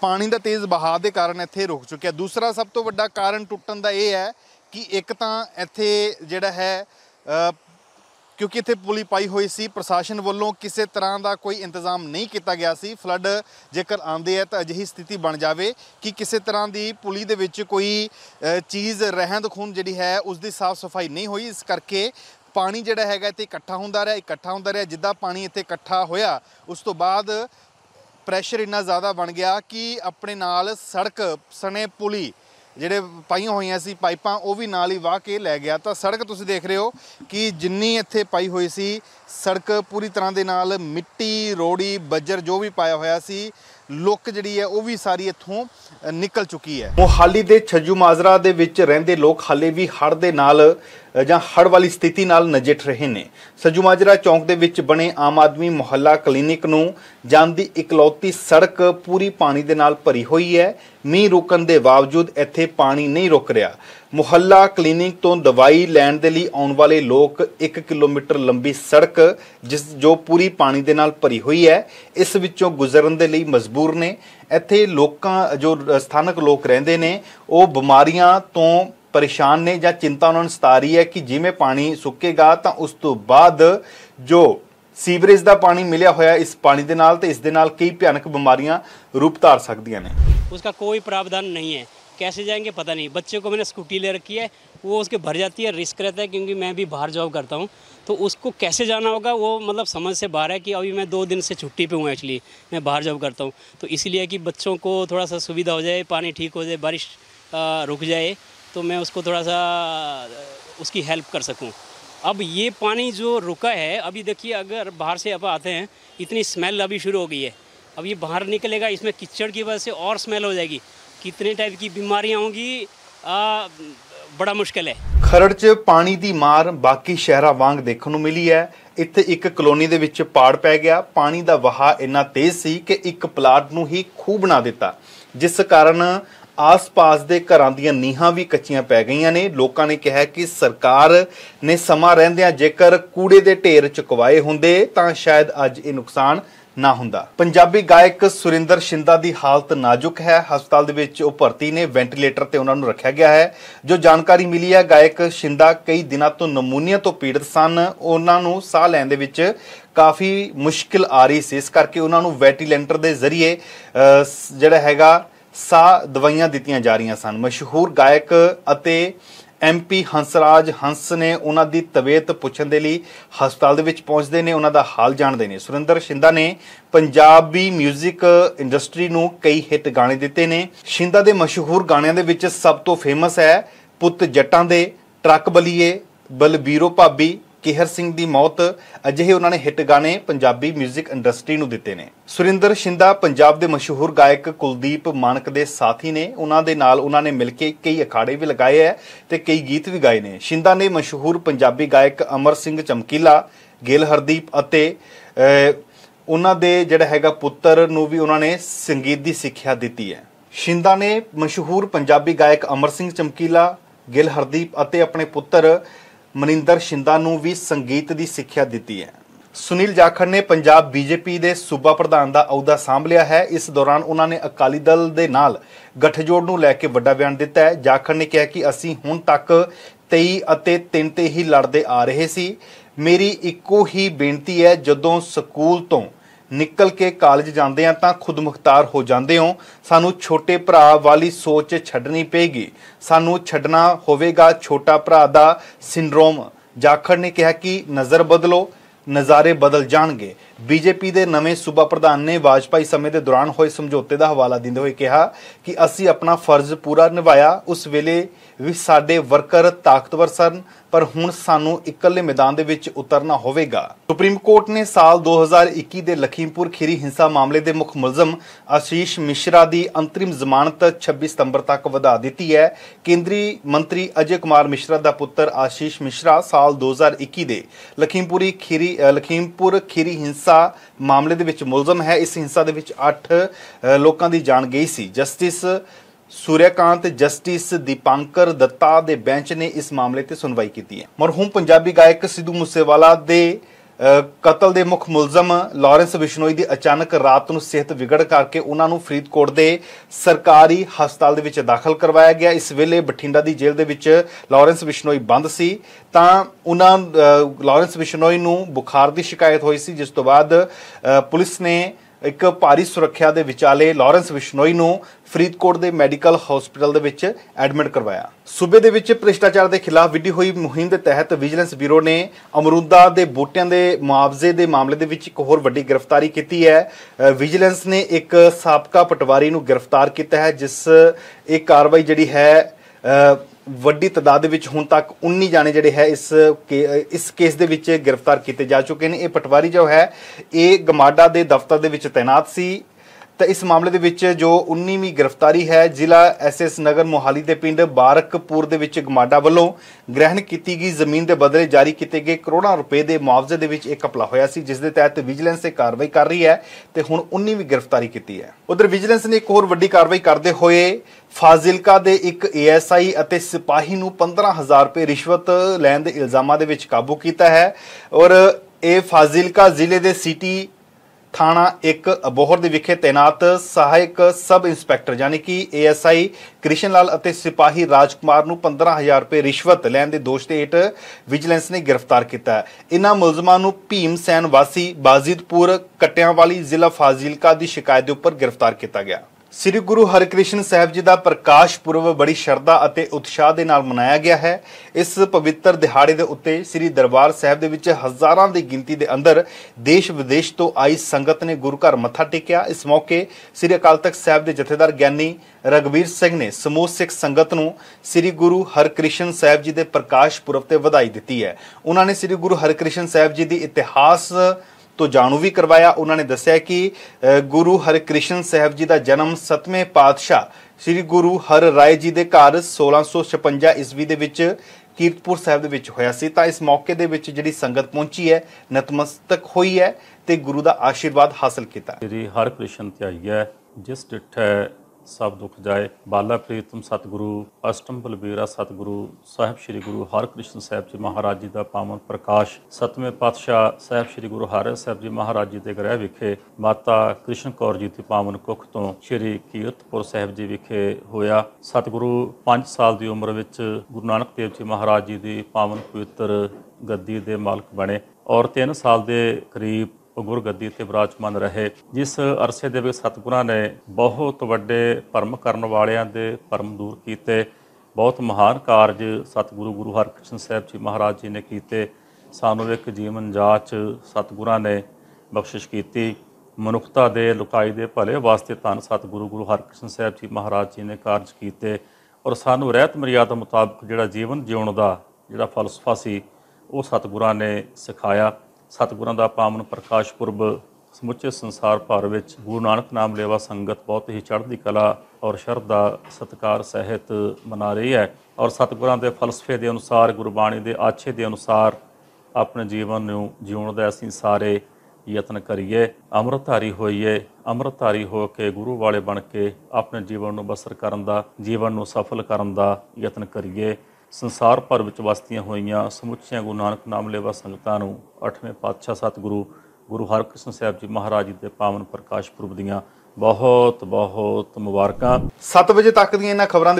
ਪਾਣੀ ਦਾ ਤੇਜ਼ ਵਹਾਅ ਦੇ ਕਾਰਨ ਇੱਥੇ ਰੁਕ ਚੁੱਕਿਆ ਦੂਸਰਾ ਸਭ ਤੋਂ ਵੱਡਾ ਕਾਰਨ ਟੁੱਟਣ ਦਾ ਇਹ ਹੈ ਕਿ ਇੱਕ ਤਾਂ ਇੱਥੇ ਜਿਹੜਾ ਹੈ ਕਿਉਂਕਿ ਇੱਥੇ ਪੁਲੀ ਪਾਈ ਹੋਈ ਸੀ ਪ੍ਰਸ਼ਾਸਨ ਵੱਲੋਂ ਕਿਸੇ ਤਰ੍ਹਾਂ ਦਾ ਕੋਈ ਇੰਤਜ਼ਾਮ ਨਹੀਂ ਕੀਤਾ ਗਿਆ ਸੀ ਫਲੱਡ ਜੇਕਰ ਆਉਂਦੇ ਹੈ ਤਾਂ ਅਜਿਹੀ ਸਥਿਤੀ ਬਣ ਜਾਵੇ ਕਿ ਕਿਸੇ ਤਰ੍ਹਾਂ ਦੀ ਪੁਲੀ ਦੇ ਵਿੱਚ ਕੋਈ ਚੀਜ਼ ਰਹਿੰਦ ਖੂਨ ਜਿਹੜੀ ਹੈ ਉਸ ਦੀ ਸਾਫ਼ ਸਫਾਈ ਨਹੀਂ ਹੋਈ ਇਸ ਕਰਕੇ ਪਾਣੀ ਜਿਹੜਾ ਹੈਗਾ ਇੱਥੇ ਇਕੱਠਾ ਹੁੰਦਾ ਰਿਹਾ ਇਕੱਠਾ ਹੁੰਦਾ ਰਿਹਾ ਜਿੱਦਾਂ ਪਾਣੀ ਇੱਥੇ ਇਕੱਠਾ ਹੋਇਆ ਉਸ ਤੋਂ ਬਾਅਦ ਪ੍ਰੈਸ਼ਰ ਇੰਨਾ ਜ਼ਿਆਦਾ ਬਣ ਗਿਆ ਕਿ ਆਪਣੇ ਨਾਲ ਸੜਕ ਸਣੇ ਪੁਲੀ ਜਿਹੜੇ ਪਾਈਆਂ ਹੋਈਆਂ ਸੀ ਪਾਈਪਾਂ ਉਹ ਵੀ ਨਾਲ ਹੀ ਵਾਹ ਕੇ ਲੈ ਗਿਆ ਤਾਂ ਸੜਕ ਤੁਸੀਂ ਦੇਖ ਰਹੇ ਹੋ ਕਿ ਜਿੰਨੀ ਇੱਥੇ ਪਾਈ ਹੋਈ ਸੀ ਸੜਕ ਪੂਰੀ ਤਰ੍ਹਾਂ ਦੇ ਨਾਲ ਮਿੱਟੀ ਰੋੜੀ ਬੱਜਰ ਜੋ ਵੀ ਪਾਇਆ ਹੋਇਆ ਸੀ ਲੁੱਕ ਜਿਹੜੀ ਹੈ ਉਹ ਵੀ ਸਾਰੀ ਇੱਥੋਂ ਨਿਕਲ ਚੁੱਕੀ ਹੈ ਮੋਹਾਲੀ ਦੇ ਛੱਜੂ ਮਾਜ਼ਰਾ ਦੇ ਵਿੱਚ ਰਹਿੰਦੇ ਲੋਕ ਹਾਲੇ ਵੀ ਹੜ ਦੇ ਨਾਲ ਜਾਂ ਹੜ ਵਾਲੀ ਸਥਿਤੀ ਨਾਲ ਨਜਿੱਠ ਰਹੇ ਨੇ ਸਜੂ ਮਾਜਰਾ ਚੌਂਕ ਦੇ ਵਿੱਚ ਬਣੇ ਆਮ ਆਦਮੀ ਮੁਹੱਲਾ ਕਲੀਨਿਕ ਨੂੰ ਜਾਂਦੀ ਇਕਲੌਤੀ ਸੜਕ ਪੂਰੀ ਪਾਣੀ ਦੇ ਨਾਲ ਭਰੀ ਹੋਈ ਹੈ ਮੀਂਹ ਰੁਕਣ ਦੇ ਬਾਵਜੂਦ ਇੱਥੇ ਪਾਣੀ ਨਹੀਂ ਰੁਕ ਰਿਹਾ ਮੁਹੱਲਾ ਕਲੀਨਿਕ ਤੋਂ ਦਵਾਈ ਲੈਣ ਦੇ ਲਈ ਆਉਣ ਵਾਲੇ ਲੋਕ 1 ਕਿਲੋਮੀਟਰ ਲੰਬੀ ਸੜਕ ਜਿਸ ਜੋ ਪੂਰੀ ਪਾਣੀ ਦੇ ਨਾਲ ਭਰੀ ਹੋਈ ਹੈ ਇਸ ਵਿੱਚੋਂ ਗੁਜ਼ਰਨ ਦੇ ਲਈ ਮਜਬੂਰ ਨੇ ਇੱਥੇ ਲੋਕਾਂ ਜੋ ਸਥਾਨਕ ਲੋਕ ਰਹਿੰਦੇ ਨੇ ਉਹ ਬਿਮਾਰੀਆਂ ਤੋਂ परेशान ने ਜਾਂ चिंता उन्होंने सता रही है कि ਕਿ पानी सुकेगा तो उस तो बाद जो सीवरेज का पानी मिले हुआ ਹੋਇਆ ਇਸ ਪਾਣੀ ਦੇ ਨਾਲ ਤੇ ਇਸ ਦੇ ਨਾਲ ਕਈ ਭਿਆਨਕ ਬਿਮਾਰੀਆਂ ਰੂਪ ਧਾਰ उसका कोई प्रावधान नहीं है कैसे जाएंगे पता नहीं बच्चे को मैंने स्कूटी ले रखी है वो उसके भर जाती है रिस्क रहता है क्योंकि मैं भी बाहर जॉब करता हूँ तो उसको कैसे जाना होगा वो मतलब समझ से बाहर है कि अभी मैं दो दिन से छुट्टी पे हूँ एक्चुअली मैं बाहर जॉब करता हूँ तो इसलिए कि बच्चों को थोड़ा सा सुविधा हो जाए पानी ठीक हो जाए बारिश रुक जाए तो मैं उसको थोड़ा सा उसकी हेल्प कर सकूँ अब ये पानी जो रुका है अभी देखिए अगर बाहर से अब आते हैं इतनी स्मेल अभी शुरू हो गई है अब ये बाहर निकलेगा इसमें कीचड़ की वजह से और स्मेल हो जाएगी कितने टाइप की बीमारियाँ होंगी बड़ा मुश्किल है खरड़ ਖਰੜ 'ਚ ਪਾਣੀ ਦੀ ਮਾਰ ਬਾਕੀ ਸ਼ਹਿਰਾਂ ਵਾਂਗ ਦੇਖਣ ਨੂੰ ਮਿਲੀ ਹੈ ਇੱਥੇ ਇੱਕ ਕਲੋਨੀ ਦੇ ਵਿੱਚ ਪਾੜ ਪੈ ਗਿਆ ਪਾਣੀ ਦਾ ਵਹਾਅ ਇੰਨਾ ਤੇਜ਼ ਸੀ ਕਿ ਇੱਕ ਪਲਾਟ ਨੂੰ ਹੀ ਖੂਹ ਬਣਾ ਦਿੱਤਾ ਆਸ-ਪਾਸ ਦੇ ਘਰਾਂ ਦੀਆਂ ਨੀਹਾਂ ਵੀ ਕੱਚੀਆਂ ਪੈ ਗਈਆਂ ਨੇ ਲੋਕਾਂ ਨੇ ਕਿਹਾ ਕਿ ਸਰਕਾਰ ਨੇ ਸਮਾਂ ਰਹਿੰਦਿਆਂ ਜੇਕਰ ਕੂੜੇ ਦੇ ਢੇਰ ਚੁਕਵਾਏ ਹੁੰਦੇ ਤਾਂ ਸ਼ਾਇਦ ਅੱਜ ਇਹ ਨੁਕਸਾਨ ਨਾ ਹੁੰਦਾ ਪੰਜਾਬੀ ਗਾਇਕ ਸੁਰਿੰਦਰ ਸ਼ਿੰਦਾ ਦੀ ਹਾਲਤ ਨਾਜ਼ੁਕ ਹੈ ਹਸਪਤਾਲ ਦੇ ਵਿੱਚ ਉਹ ਭਰਤੀ ਨੇ ਵੈਂਟੀਲੇਟਰ ਤੇ ਉਹਨਾਂ ਨੂੰ ਰੱਖਿਆ ਗਿਆ ਹੈ ਜੋ ਜਾਣਕਾਰੀ ਮਿਲੀ ਹੈ ਗਾਇਕ ਸ਼ਿੰਦਾ ਕਈ ਦਿਨਾਂ ਤੋਂ ਨਮੂਨੀਆ ਤੋਂ ਪੀੜਤ ਸਨ ਉਹਨਾਂ ਨੂੰ ਸਾਹ ਲੈਣ ਦੇ ਵਿੱਚ ਕਾਫੀ ਮੁਸ਼ਕਿਲ ਆ ਰਹੀ ਸੀ ਇਸ ਕਰਕੇ ਉਹਨਾਂ ਨੂੰ ਵੈਂਟੀਲੇਟਰ ਦੇ ਜ਼ਰੀਏ ਜਿਹੜਾ ਹੈਗਾ ਸਾ ਦਵਾਈਆਂ ਦਿੱਤੀਆਂ ਜਾ ਰਹੀਆਂ ਸਨ ਮਸ਼ਹੂਰ ਗਾਇਕ ਅਤੇ ਐਮਪੀ ਹੰਸਰਾਜ ਹੰਸ ਨੇ ਉਹਨਾਂ ਦੀ ਤਬੀਅਤ ਪੁੱਛਣ ਦੇ ਲਈ ਹਸਪਤਾਲ ਦੇ ਵਿੱਚ ਪਹੁੰਚਦੇ ਨੇ ਉਹਨਾਂ ਦਾ ਹਾਲ ਜਾਣਦੇ ਨੇ ਸੁਰਿੰਦਰ ਸ਼ਿੰਦਾ ਨੇ ਪੰਜਾਬੀ 뮤직 ਇੰਡਸਟਰੀ ਨੂੰ ਕਈ ਹਿੱਟ ਗਾਣੇ ਦਿੱਤੇ ਨੇ ਸ਼ਿੰਦਾ ਦੇ ਮਸ਼ਹੂਰ ਗਾਣਿਆਂ ਦੇ ਵਿੱਚ ਸਭ ਤੋਂ ਫੇਮਸ ਹੈ ਪੁੱਤ ਜੱਟਾਂ ਦੇ ਟਰੱਕ ਬਲੀਏ ਬਲਬੀਰੋ ਭਾਬੀ ਕਿਹਰ ਸਿੰਘ ਦੀ ਮੌਤ ਅਜਿਹੇ ਉਹਨਾਂ ਨੇ ਹਿੱਟ ਗਾਣੇ ਪੰਜਾਬੀ 뮤직 ਇੰਡਸਟਰੀ ਨੂੰ ਦਿੱਤੇ ਨੇ ਸੁਰਿੰਦਰ ਸ਼ਿੰਦਾ ਪੰਜਾਬ ਦੇ ਮਸ਼ਹੂਰ ਗਾਇਕ ਕੁਲਦੀਪ ਮਾਨਕ ਦੇ ਸਾਥੀ ਨੇ ਉਹਨਾਂ ਦੇ ਨਾਲ ਉਹਨਾਂ ਨੇ ਮਿਲ ਕੇ ਕਈ ਅਖਾੜੇ ਵੀ ਲਗਾਏ ਐ ਤੇ ਕਈ ਗੀਤ ਵੀ ਗਾਏ ਨੇ ਸ਼ਿੰਦਾ ਨੇ ਮਸ਼ਹੂਰ ਪੰਜਾਬੀ ਗਾਇਕ ਅਮਰ ਸਿੰਘ ਚਮਕੀਲਾ ਗਿੱਲ ਹਰਦੀਪ ਅਤੇ ਉਹਨਾਂ ਦੇ ਜਿਹੜਾ ਹੈਗਾ ਪੁੱਤਰ ਨੂੰ ਵੀ ਉਹਨਾਂ ਨੇ ਸੰਗੀਤ ਦੀ ਸਿੱਖਿਆ ਦਿੱਤੀ ਹੈ ਸ਼ਿੰਦਾ ਨੇ ਮਸ਼ਹੂਰ ਪੰਜਾਬੀ ਗਾਇਕ ਅਮਰ ਸਿੰਘ ਚਮਕੀਲਾ ਗਿੱਲ ਹਰਦੀਪ ਅਤੇ ਆਪਣੇ ਪੁੱਤਰ ਮਨਿੰਦਰ ਸ਼ਿੰਦਾ ਨੂੰ ਵੀ ਸੰਗੀਤ ਦੀ ਸਿੱਖਿਆ ਦਿੱਤੀ ਹੈ ਸੁਨੀਲ ਜਾਖੜ ਨੇ ਪੰਜਾਬ ਬੀਜੇਪੀ ਦੇ ਸੂਬਾ ਪ੍ਰਧਾਨ ਦਾ ਅਹੁਦਾ ਸੰਭ ਲਿਆ ਹੈ ਇਸ ਦੌਰਾਨ ਉਹਨਾਂ ਨੇ ਅਕਾਲੀ ਦਲ ਦੇ ਨਾਲ ਗੱਠਜੋੜ ਨੂੰ ਲੈ ਕੇ ਵੱਡਾ ਬਿਆਨ ਦਿੱਤਾ ਹੈ ਜਾਖੜ ਨੇ ਕਿਹਾ ਕਿ ਅਸੀਂ ਹੁਣ ਤੱਕ 23 ਅਤੇ 3 ਤੇ ਹੀ ਲੜਦੇ ਆ ਰਹੇ ਸੀ ਮੇਰੀ ਇੱਕੋ ਹੀ ਬੇਨਤੀ ਹੈ ਜਦੋਂ ਸਕੂਲ ਤੋਂ ਨਿਕਲ ਕੇ ਕਾਲਜ ਜਾਂਦੇ ਆ ਤਾਂ ਖੁਦਮੁਖਤਾਰ ਹੋ ਜਾਂਦੇ ਹੋ ਸਾਨੂੰ ਛੋਟੇ ਭਰਾ ਵਾਲੀ ਸੋਚ ਛੱਡਣੀ ਪਏਗੀ ਸਾਨੂੰ ਛੱਡਣਾ ਹੋਵੇਗਾ ਛੋਟਾ ਭਰਾ ਦਾ ਸਿੰਡਰੋਮ ਜਾਖੜ ਨੇ ਕਿਹਾ ਕਿ ਨਜ਼ਰ ਬਦਲੋ ਨਜ਼ਾਰੇ ਬਦਲ ਜਾਣਗੇ ਬੀਜੇਪੀ ਦੇ ਨਵੇਂ ਸੂਬਾ ਪ੍ਰਧਾਨ ਨੇ ਵਾਜਪਾਈ ਸਮੇਂ ਦੇ ਦੌਰਾਨ ਹੋਏ ਸਮਝੌਤੇ ਦਾ ਹਵਾਲਾ ਦਿੰਦੇ ਹੋਏ ਕਿਹਾ ਕਿ ਅਸੀਂ ਆਪਣਾ ਫਰਜ਼ ਪੂਰਾ ਨਿਭਾਇਆ ਉਸ ਵੇਲੇ ਵੀ ਸਾਡੇ ਵਰਕਰ ਤਾਕਤਵਰ ਸਨ ਪਰ ਹੁਣ ਸਾਨੂੰ ਇਕੱਲੇ ਮੈਦਾਨ ਦੇ ਵਿੱਚ ਉਤਰਨਾ ਹੋਵੇਗਾ ਸੁਪਰੀਮ ਕੋਰਟ ਨੇ ਸਾਲ 2021 ਦੇ ਲਖੀਮਪੁਰ ਖੀਰੀ ਹਿੰਸਾ ਮਾਮਲੇ ਦੇ ਮੁੱਖ ਮੁਲਜ਼ਮ ਆਸ਼ੀਸ਼ ਮਿਸ਼ਰਾ ਦੀ ਅੰਤਰਿਮ ਜ਼ਮਾਨਤ 26 ਸਤੰਬਰ ਤੱਕ ਵਧਾ ਦਿੱਤੀ ਹੈ ਕੇਂਦਰੀ ਮੰਤਰੀ ਅਜੇ ਕੁਮਾਰ ਮਿਸ਼ਰਾ ਦਾ ਪੁੱਤਰ ਆਸ਼ੀਸ਼ ਮਿਸ਼ਰਾ ਸਾਲ 2021 ਦੇ ਲਖੀਮਪੁਰੀ ਖੀਰੀ ਲਖੀਮਪੁਰ ਖੀਰੀ ਹਿੰਸਾ ਮਾਮਲੇ ਦੇ ਵਿੱਚ ਮੁਲਜ਼ਮ ਹੈ ਇਸ ਹਿੰਸਾ ਦੇ ਵਿੱਚ 8 ਲੋਕਾਂ ਦੀ ਜਾਨ ਗਈ ਸੀ ਜਸਟਿਸ ਸੂਰਿਆਕਾਂਤ ਜਸਟਿਸ ਦੀਪਾਂਕਰ ਦੱਤਾ ਦੇ ਬੈਂਚ ਨੇ ਇਸ ਮਾਮਲੇ ਤੇ ਸੁਣਵਾਈ ਕੀਤੀ ਹੈ ਮਰਹੂਮ ਪੰਜਾਬੀ ਗਾਇਕ ਸਿੱਧੂ ਮੂਸੇਵਾਲਾ ਦੇ ਕਤਲ ਦੇ ਮੁੱਖ ਮੁਲਜ਼ਮ ਲਾਰੈਂਸ ਵਿਸ਼ਨੋਈ ਦੀ ਅਚਾਨਕ ਰਾਤ ਨੂੰ ਸਿਹਤ ਵਿਗੜ ਕਰਕੇ ਉਹਨਾਂ ਨੂੰ ਫਰੀਦਕੋਟ ਦੇ ਸਰਕਾਰੀ ਹਸਪਤਾਲ ਦੇ ਵਿੱਚ ਦਾਖਲ ਕਰਵਾਇਆ ਗਿਆ ਇਸ ਵੇਲੇ ਬਠਿੰਡਾ ਦੀ ਜੇਲ੍ਹ ਦੇ ਵਿੱਚ ਲਾਰੈਂਸ ਵਿਸ਼ਨੋਈ ਬੰਦ ਸੀ ਤਾਂ ਉਹਨਾਂ ਲਾਰੈਂਸ ਵਿਸ਼ਨੋਈ ਨੂੰ ਬੁਖਾਰ ਦੀ ਸ਼ਿਕਾਇਤ ਹੋਈ ਸੀ ਜਿਸ ਤੋਂ ਬਾਅਦ ਪੁਲਿਸ ਨੇ ਇੱਕ ਭਾਰੀ ਸੁਰੱਖਿਆ ਦੇ ਵਿਚਾਲੇ ਲਾਰੈਂਸ ਵਿਸ਼ਨੋਈ ਨੂੰ ਫਰੀਦਕੋਟ ਦੇ ਮੈਡੀਕਲ ਹਸਪੀਟਲ ਦੇ ਵਿੱਚ ਐਡਮਿਟ ਕਰਵਾਇਆ ਸੂਬੇ ਦੇ ਵਿੱਚ ਭ੍ਰਿਸ਼ਟਾਚਾਰ ਦੇ ਖਿਲਾਫ ਵਿੱਢੀ ਹੋਈ ਮੁਹਿੰਮ ਦੇ ਤਹਿਤ ਵਿਜੀਲੈਂਸ ਬਿਊਰੋ ਨੇ ਅਮਰੂਦਾ ਦੇ ਬੂਟਿਆਂ ਦੇ ਮੁਆਵਜ਼ੇ ਦੇ ਮਾਮਲੇ ਦੇ ਵਿੱਚ ਇੱਕ ਹੋਰ ਵੱਡੀ ਗ੍ਰਿਫਤਾਰੀ ਕੀਤੀ ਹੈ ਵਿਜੀਲੈਂਸ ਨੇ ਇੱਕ ਸਾਬਕਾ ਪਟਵਾਰੀ ਨੂੰ ਗ੍ਰਿਫਤਾਰ ਕੀਤਾ ਹੈ ਜਿਸ ਇਹ ਕਾਰਵਾਈ ਜਿਹੜੀ ਹੈ ਵੱਡੀ ਤਦਾਦ ਦੇ ਵਿੱਚ ਹੁਣ ਤੱਕ 19 ਜਾਣੇ ਜਿਹੜੇ ਹੈ ਇਸ ਇਸ ਕੇਸ ਦੇ ਵਿੱਚ ਗ੍ਰਿਫਤਾਰ ਕੀਤੇ ਜਾ ਚੁੱਕੇ ਨੇ ਇਹ ਪਟਵਾਰੀ ਜੋ ਹੈ ਇਹ ਗਮਾਡਾ ਦੇ ਦਫ਼ਤਰ ਦੇ ਵਿੱਚ ਤਾਇਨਾਤ ਸੀ ਤਾਂ ਇਸ ਮਾਮਲੇ ਦੇ ਵਿੱਚ ਜੋ 19ਵੀਂ ਗ੍ਰਿਫਤਾਰੀ ਹੈ ਜ਼ਿਲ੍ਹਾ ਐਸਐਸ ਨਗਰ ਮੋਹਾਲੀ ਦੇ ਪਿੰਡ ਬਾਰਕਪੁਰ ਦੇ ਵਿੱਚ ਗਮਾਡਾ ਵੱਲੋਂ ਗ੍ਰਹਿਣ ਕੀਤੀ ਗਈ ਜ਼ਮੀਨ ਦੇ ਬਦਲੇ ਜਾਰੀ ਕੀਤੇ ਗਏ ਕਰੋੜਾਂ ਰੁਪਏ ਦੇ ਮੁਆਵਜ਼ੇ ਦੇ ਵਿੱਚ ਇੱਕ ਕਪਲਾ ਹੋਇਆ ਸੀ ਜਿਸ ਦੇ ਤਹਿਤ ਵਿਜੀਲੈਂਸ ਨੇ ਕਾਰਵਾਈ ਕਰ ਰਹੀ ਹੈ ਤੇ ਹੁਣ 19ਵੀਂ ਗ੍ਰਿਫਤਾਰੀ ਕੀਤੀ ਹੈ ਉਧਰ ਵਿਜੀਲੈਂਸ ਨੇ ਇੱਕ ਹੋਰ ਵੱਡੀ ਕਾਰਵਾਈ ਕਰਦੇ ਹੋਏ ਫਾਜ਼ਿਲਕਾ ਦੇ ਇੱਕ ਏਐਸਆਈ ਅਤੇ ਸਿਪਾਹੀ ਨੂੰ 15000 ਰੁਪਏ ਰਿਸ਼ਵਤ ਲੈਣ ਦੇ ਇਲਜ਼ਾਮਾਂ ਦੇ ਵਿੱਚ ਕਾਬੂ ਕੀਤਾ ਹੈ ਔਰ ਇਹ ਫਾਜ਼ਿਲਕਾ ਜ਼ਿਲ੍ਹੇ ਦੇ ਸਿਟੀ ਥਾਣਾ 1 ਅਬੋਹਰ ਦੇ ਵਿਖੇ ਤੈਨਾਤ ਸਹਾਇਕ ਸਬ ਇੰਸਪੈਕਟਰ ਯਾਨੀ ਕਿ ਏਐਸਆਈ ਕ੍ਰਿਸ਼ਨ ਲਾਲ ਅਤੇ ਸਿਪਾਹੀ ਰਾਜਕੁਮਾਰ ਨੂੰ 15000 ਰੁਪਏ ਰਿਸ਼ਵਤ ਲੈਣ ਦੇ ਦੋਸ਼ ਤੇ ਹੇਠ ਵਿਜੀਲੈਂਸ ਨੇ ਗ੍ਰਿਫਤਾਰ ਕੀਤਾ ਇਨ੍ਹਾਂ ਮੁਲਜ਼ਮਾਂ ਨੂੰ ਭੀਮ ਸੈਨ ਵਾਸੀ ਬਾਜ਼ਿਦਪੁਰ ਕਟਿਆਂਵਾਲੀ ਜ਼ਿਲ੍ਹਾ ਫਾਜ਼ਿਲਕਾ ਦੀ ਸ਼ਿਕਾਇਤ ਦੇ ਉੱਪਰ ਗ੍ਰਿਫਤਾਰ ਕੀਤਾ ਗਿਆ ਸ੍ਰੀ ਗੁਰੂ ਹਰਿਕ੍ਰਿਸ਼ਨ ਸਾਹਿਬ ਜੀ ਦਾ ਪ੍ਰਕਾਸ਼ ਪੁਰਬ ਬੜੀ ਸ਼ਰਧਾ ਅਤੇ ਉਤਸ਼ਾਹ ਦੇ ਨਾਲ ਮਨਾਇਆ ਗਿਆ ਹੈ ਇਸ ਪਵਿੱਤਰ ਦਿਹਾੜੇ ਦੇ ਉੱਤੇ ਸ੍ਰੀ ਦਰਬਾਰ ਸਾਹਿਬ ਦੇ ਵਿੱਚ ਹਜ਼ਾਰਾਂ ਦੀ ਗਿਣਤੀ ਦੇ ਅੰਦਰ ਦੇਸ਼ ਵਿਦੇਸ਼ ਤੋਂ ਆਈ ਸੰਗਤ ਨੇ ਗੁਰੂ ਘਰ ਮੱਥਾ ਟੇਕਿਆ ਇਸ ਮੌਕੇ ਸ੍ਰੀ ਅਕਾਲ ਤਖਤ ਸਾਹਿਬ ਦੇ ਜਥੇਦਾਰ ਗਿਆਨੀ ਰਗਵੀਰ ਸਿੰਘ ਨੇ ਸਮੂਹ ਸਿੱਖ ਸੰਗਤ ਨੂੰ ਸ੍ਰੀ ਗੁਰੂ ਹਰਿਕ੍ਰਿਸ਼ਨ ਸਾਹਿਬ ਜੀ ਦੇ ਪ੍ਰਕਾਸ਼ ਪੁਰਬ ਤੇ ਵਧਾਈ ਦਿੱਤੀ ਹੈ ਉਹਨਾਂ ਨੇ ਸ੍ਰੀ ਗੁਰੂ ਹਰਿਕ੍ਰਿਸ਼ਨ ਸਾਹਿਬ ਜੀ ਦੀ ਇਤਿਹਾਸ ਤੋਂ ਜਾਣੂ ਵੀ ਕਰਵਾਇਆ ਉਹਨਾਂ ਨੇ ਦੱਸਿਆ ਕਿ ਗੁਰੂ ਹਰਿਕ੍ਰਿਸ਼ਨ ਸਾਹਿਬ ਜੀ ਦਾ ਜਨਮ 7ਵੇਂ ਪਾਤਸ਼ਾਹ ਸ੍ਰੀ ਗੁਰੂ ਹਰ ਰਾਏ ਜੀ ਦੇ ਘਰ 1656 ਈਸਵੀ ਦੇ ਵਿੱਚ ਕੀਰਤਪੁਰ ਸਾਹਿਬ ਦੇ ਵਿੱਚ ਹੋਇਆ ਸੀ ਤਾਂ ਇਸ ਮੌਕੇ ਦੇ ਵਿੱਚ ਜਿਹੜੀ ਸੰਗਤ ਪਹੁੰਚੀ ਹੈ ਨਤਮਸਤਕ ਹੋਈ ਹੈ ਤੇ ਗੁਰੂ ਦਾ ਆਸ਼ੀਰਵਾਦ ਹਾਸਲ ਕੀਤਾ ਜੀ ਹਰਿਕ੍ਰਿਸ਼ਨ ਧਿਆਈ ਹੈ ਜਿਸ ਡਿਠ ਸਭ ਦੁੱਖ ਜਾਏ ਬਾਲਾ ਪ੍ਰੀਤਮ ਸਤਿਗੁਰੂ ਅਸ਼ਟਮ ਬਲਬੀਰਾ ਸਤਿਗੁਰੂ ਸਾਹਿਬ ਸ੍ਰੀ ਗੁਰੂ ਹਰਿਕ੍ਰਿਸ਼ਨ ਸਾਹਿਬ ਜੀ ਮਹਾਰਾਜ ਜੀ ਦਾ ਪਾਵਨ ਪ੍ਰਕਾਸ਼ ਸਤਵੇਂ ਪਾਤਸ਼ਾਹ ਸਾਹਿਬ ਸ੍ਰੀ ਗੁਰੂ ਹਰਿ ਸਾਹਿਬ ਜੀ ਮਹਾਰਾਜ ਜੀ ਦੇ ਗ੍ਰਹਿ ਵਿਖੇ ਮਾਤਾ ਕ੍ਰਿਸ਼ਨ ਕੌਰ ਜੀ ਦੀ ਪਾਵਨ ਕੁੱਖ ਤੋਂ ਸ੍ਰੀ ਕੀਰਤਪੁਰ ਸਾਹਿਬ ਜੀ ਵਿਖੇ ਹੋਇਆ ਸਤਿਗੁਰੂ 5 ਸਾਲ ਦੀ ਉਮਰ ਵਿੱਚ ਗੁਰੂ ਨਾਨਕ ਦੇਵ ਜੀ ਮਹਾਰਾਜ ਜੀ ਦੀ ਪਾਵਨ ਪਵਿੱਤਰ ਗੱਦੀ ਦੇ ਮਾਲਕ ਬਣੇ ਔਰ 3 ਸਾਲ ਦੇ ਕਰੀਬ ਉਹ ਗੁਰਗੱਦੀ ਤੇ ਬਰਾਜਮਾਨ ਰਹੇ ਜਿਸ ਅਰਸੇ ਦੇ ਵਿੱਚ ਸਤਿਗੁਰਾਂ ਨੇ ਬਹੁਤ ਵੱਡੇ ਪਰਮ ਕਰਨ ਵਾਲਿਆਂ ਦੇ ਪਰਮ ਦੂਰ ਕੀਤੇ ਬਹੁਤ ਮਹਾਨ ਕਾਰਜ ਸਤਿਗੁਰੂ ਗੁਰੂ ਹਰਕ੍ਰਿਸ਼ਨ ਸਾਹਿਬ ਜੀ ਮਹਾਰਾਜ ਜੀ ਨੇ ਕੀਤੇ ਸਾਨੂੰ ਇੱਕ ਜੀਵਨ ਜਾਚ ਸਤਿਗੁਰਾਂ ਨੇ ਬਖਸ਼ਿਸ਼ ਕੀਤੀ ਮਨੁੱਖਤਾ ਦੇ ਲੁਕਾਈ ਦੇ ਭਲੇ ਵਾਸਤੇ ਤਾਂ ਸਤਿਗੁਰੂ ਗੁਰੂ ਹਰਕ੍ਰਿਸ਼ਨ ਸਾਹਿਬ ਜੀ ਮਹਾਰਾਜ ਜੀ ਨੇ ਕਾਰਜ ਕੀਤੇ ਔਰ ਸਾਨੂੰ ਰਹਿਤ ਮਰਿਆਦਾ ਮੁਤਾਬਕ ਜਿਹੜਾ ਜੀਵਨ ਜਿਉਣ ਦਾ ਜਿਹੜਾ ਫਲਸਫਾ ਸੀ ਉਹ ਸਤਿਗੁਰਾਂ ਨੇ ਸਿਖਾਇਆ ਸਤਿਗੁਰਾਂ ਦਾ ਪਾਵਨ ਪ੍ਰਕਾਸ਼ ਪੁਰਬ ਸਮੁੱਚੇ ਸੰਸਾਰ ਭਰ ਵਿੱਚ ਗੁਰੂ ਨਾਨਕ ਨਾਮ ਲੇਵਾ ਸੰਗਤ ਬਹੁਤ ਹੀ ਚੜ੍ਹਦੀ ਕਲਾ ਔਰ ਸ਼ਰਧਾ ਸਤਕਾਰ ਸਹਿਤ ਮਨਾ ਰਹੀ ਹੈ ਔਰ ਸਤਿਗੁਰਾਂ ਦੇ ਫਲਸਫੇ ਦੇ ਅਨੁਸਾਰ ਗੁਰਬਾਣੀ ਦੇ ਆਛੇ ਦੇ ਅਨੁਸਾਰ ਆਪਣੇ ਜੀਵਨ ਨੂੰ ਜਿਉਣ ਦਾ ਅਸੀਂ ਸਾਰੇ ਯਤਨ ਕਰੀਏ ਅੰਮ੍ਰਿਤਧਾਰੀ ਹੋਈਏ ਅੰਮ੍ਰਿਤਧਾਰੀ ਹੋ ਕੇ ਗੁਰੂ ਵਾਲੇ ਬਣ ਕੇ ਆਪਣੇ ਜੀਵਨ ਨੂੰ ਬਸਰ ਕਰਨ ਦਾ ਜੀਵਨ ਨੂੰ ਸਫਲ ਕਰਨ ਦਾ ਯਤਨ ਕਰੀਏ ਸੰਸਾਰ ਭਰ ਵਿੱਚ ਵਸਦੀਆਂ ਹੋਈਆਂ ਸਮੁੱਚੀਆਂ ਗੁਰੂ ਨਾਨਕ ਨਾਮ ਲੈਵਾ ਸੰਗਤਾਂ ਨੂੰ ਅਠਵੇਂ ਪਾਤਸ਼ਾਹ ਸਤਿਗੁਰੂ ਗੁਰੂ ਹਰਕ੍ਰਿਸ਼ਨ ਸਾਹਿਬ ਜੀ ਮਹਾਰਾਜ ਜੀ ਦੇ ਪਾਵਨ ਪ੍ਰਕਾਸ਼ ਪੁਰਬ ਦੀਆਂ ਬਹੁਤ ਬਹੁਤ ਮੁਬਾਰਕਾਂ 7 ਵਜੇ ਤੱਕ ਦੀਆਂ ਇਹਨਾਂ ਖਬਰਾਂ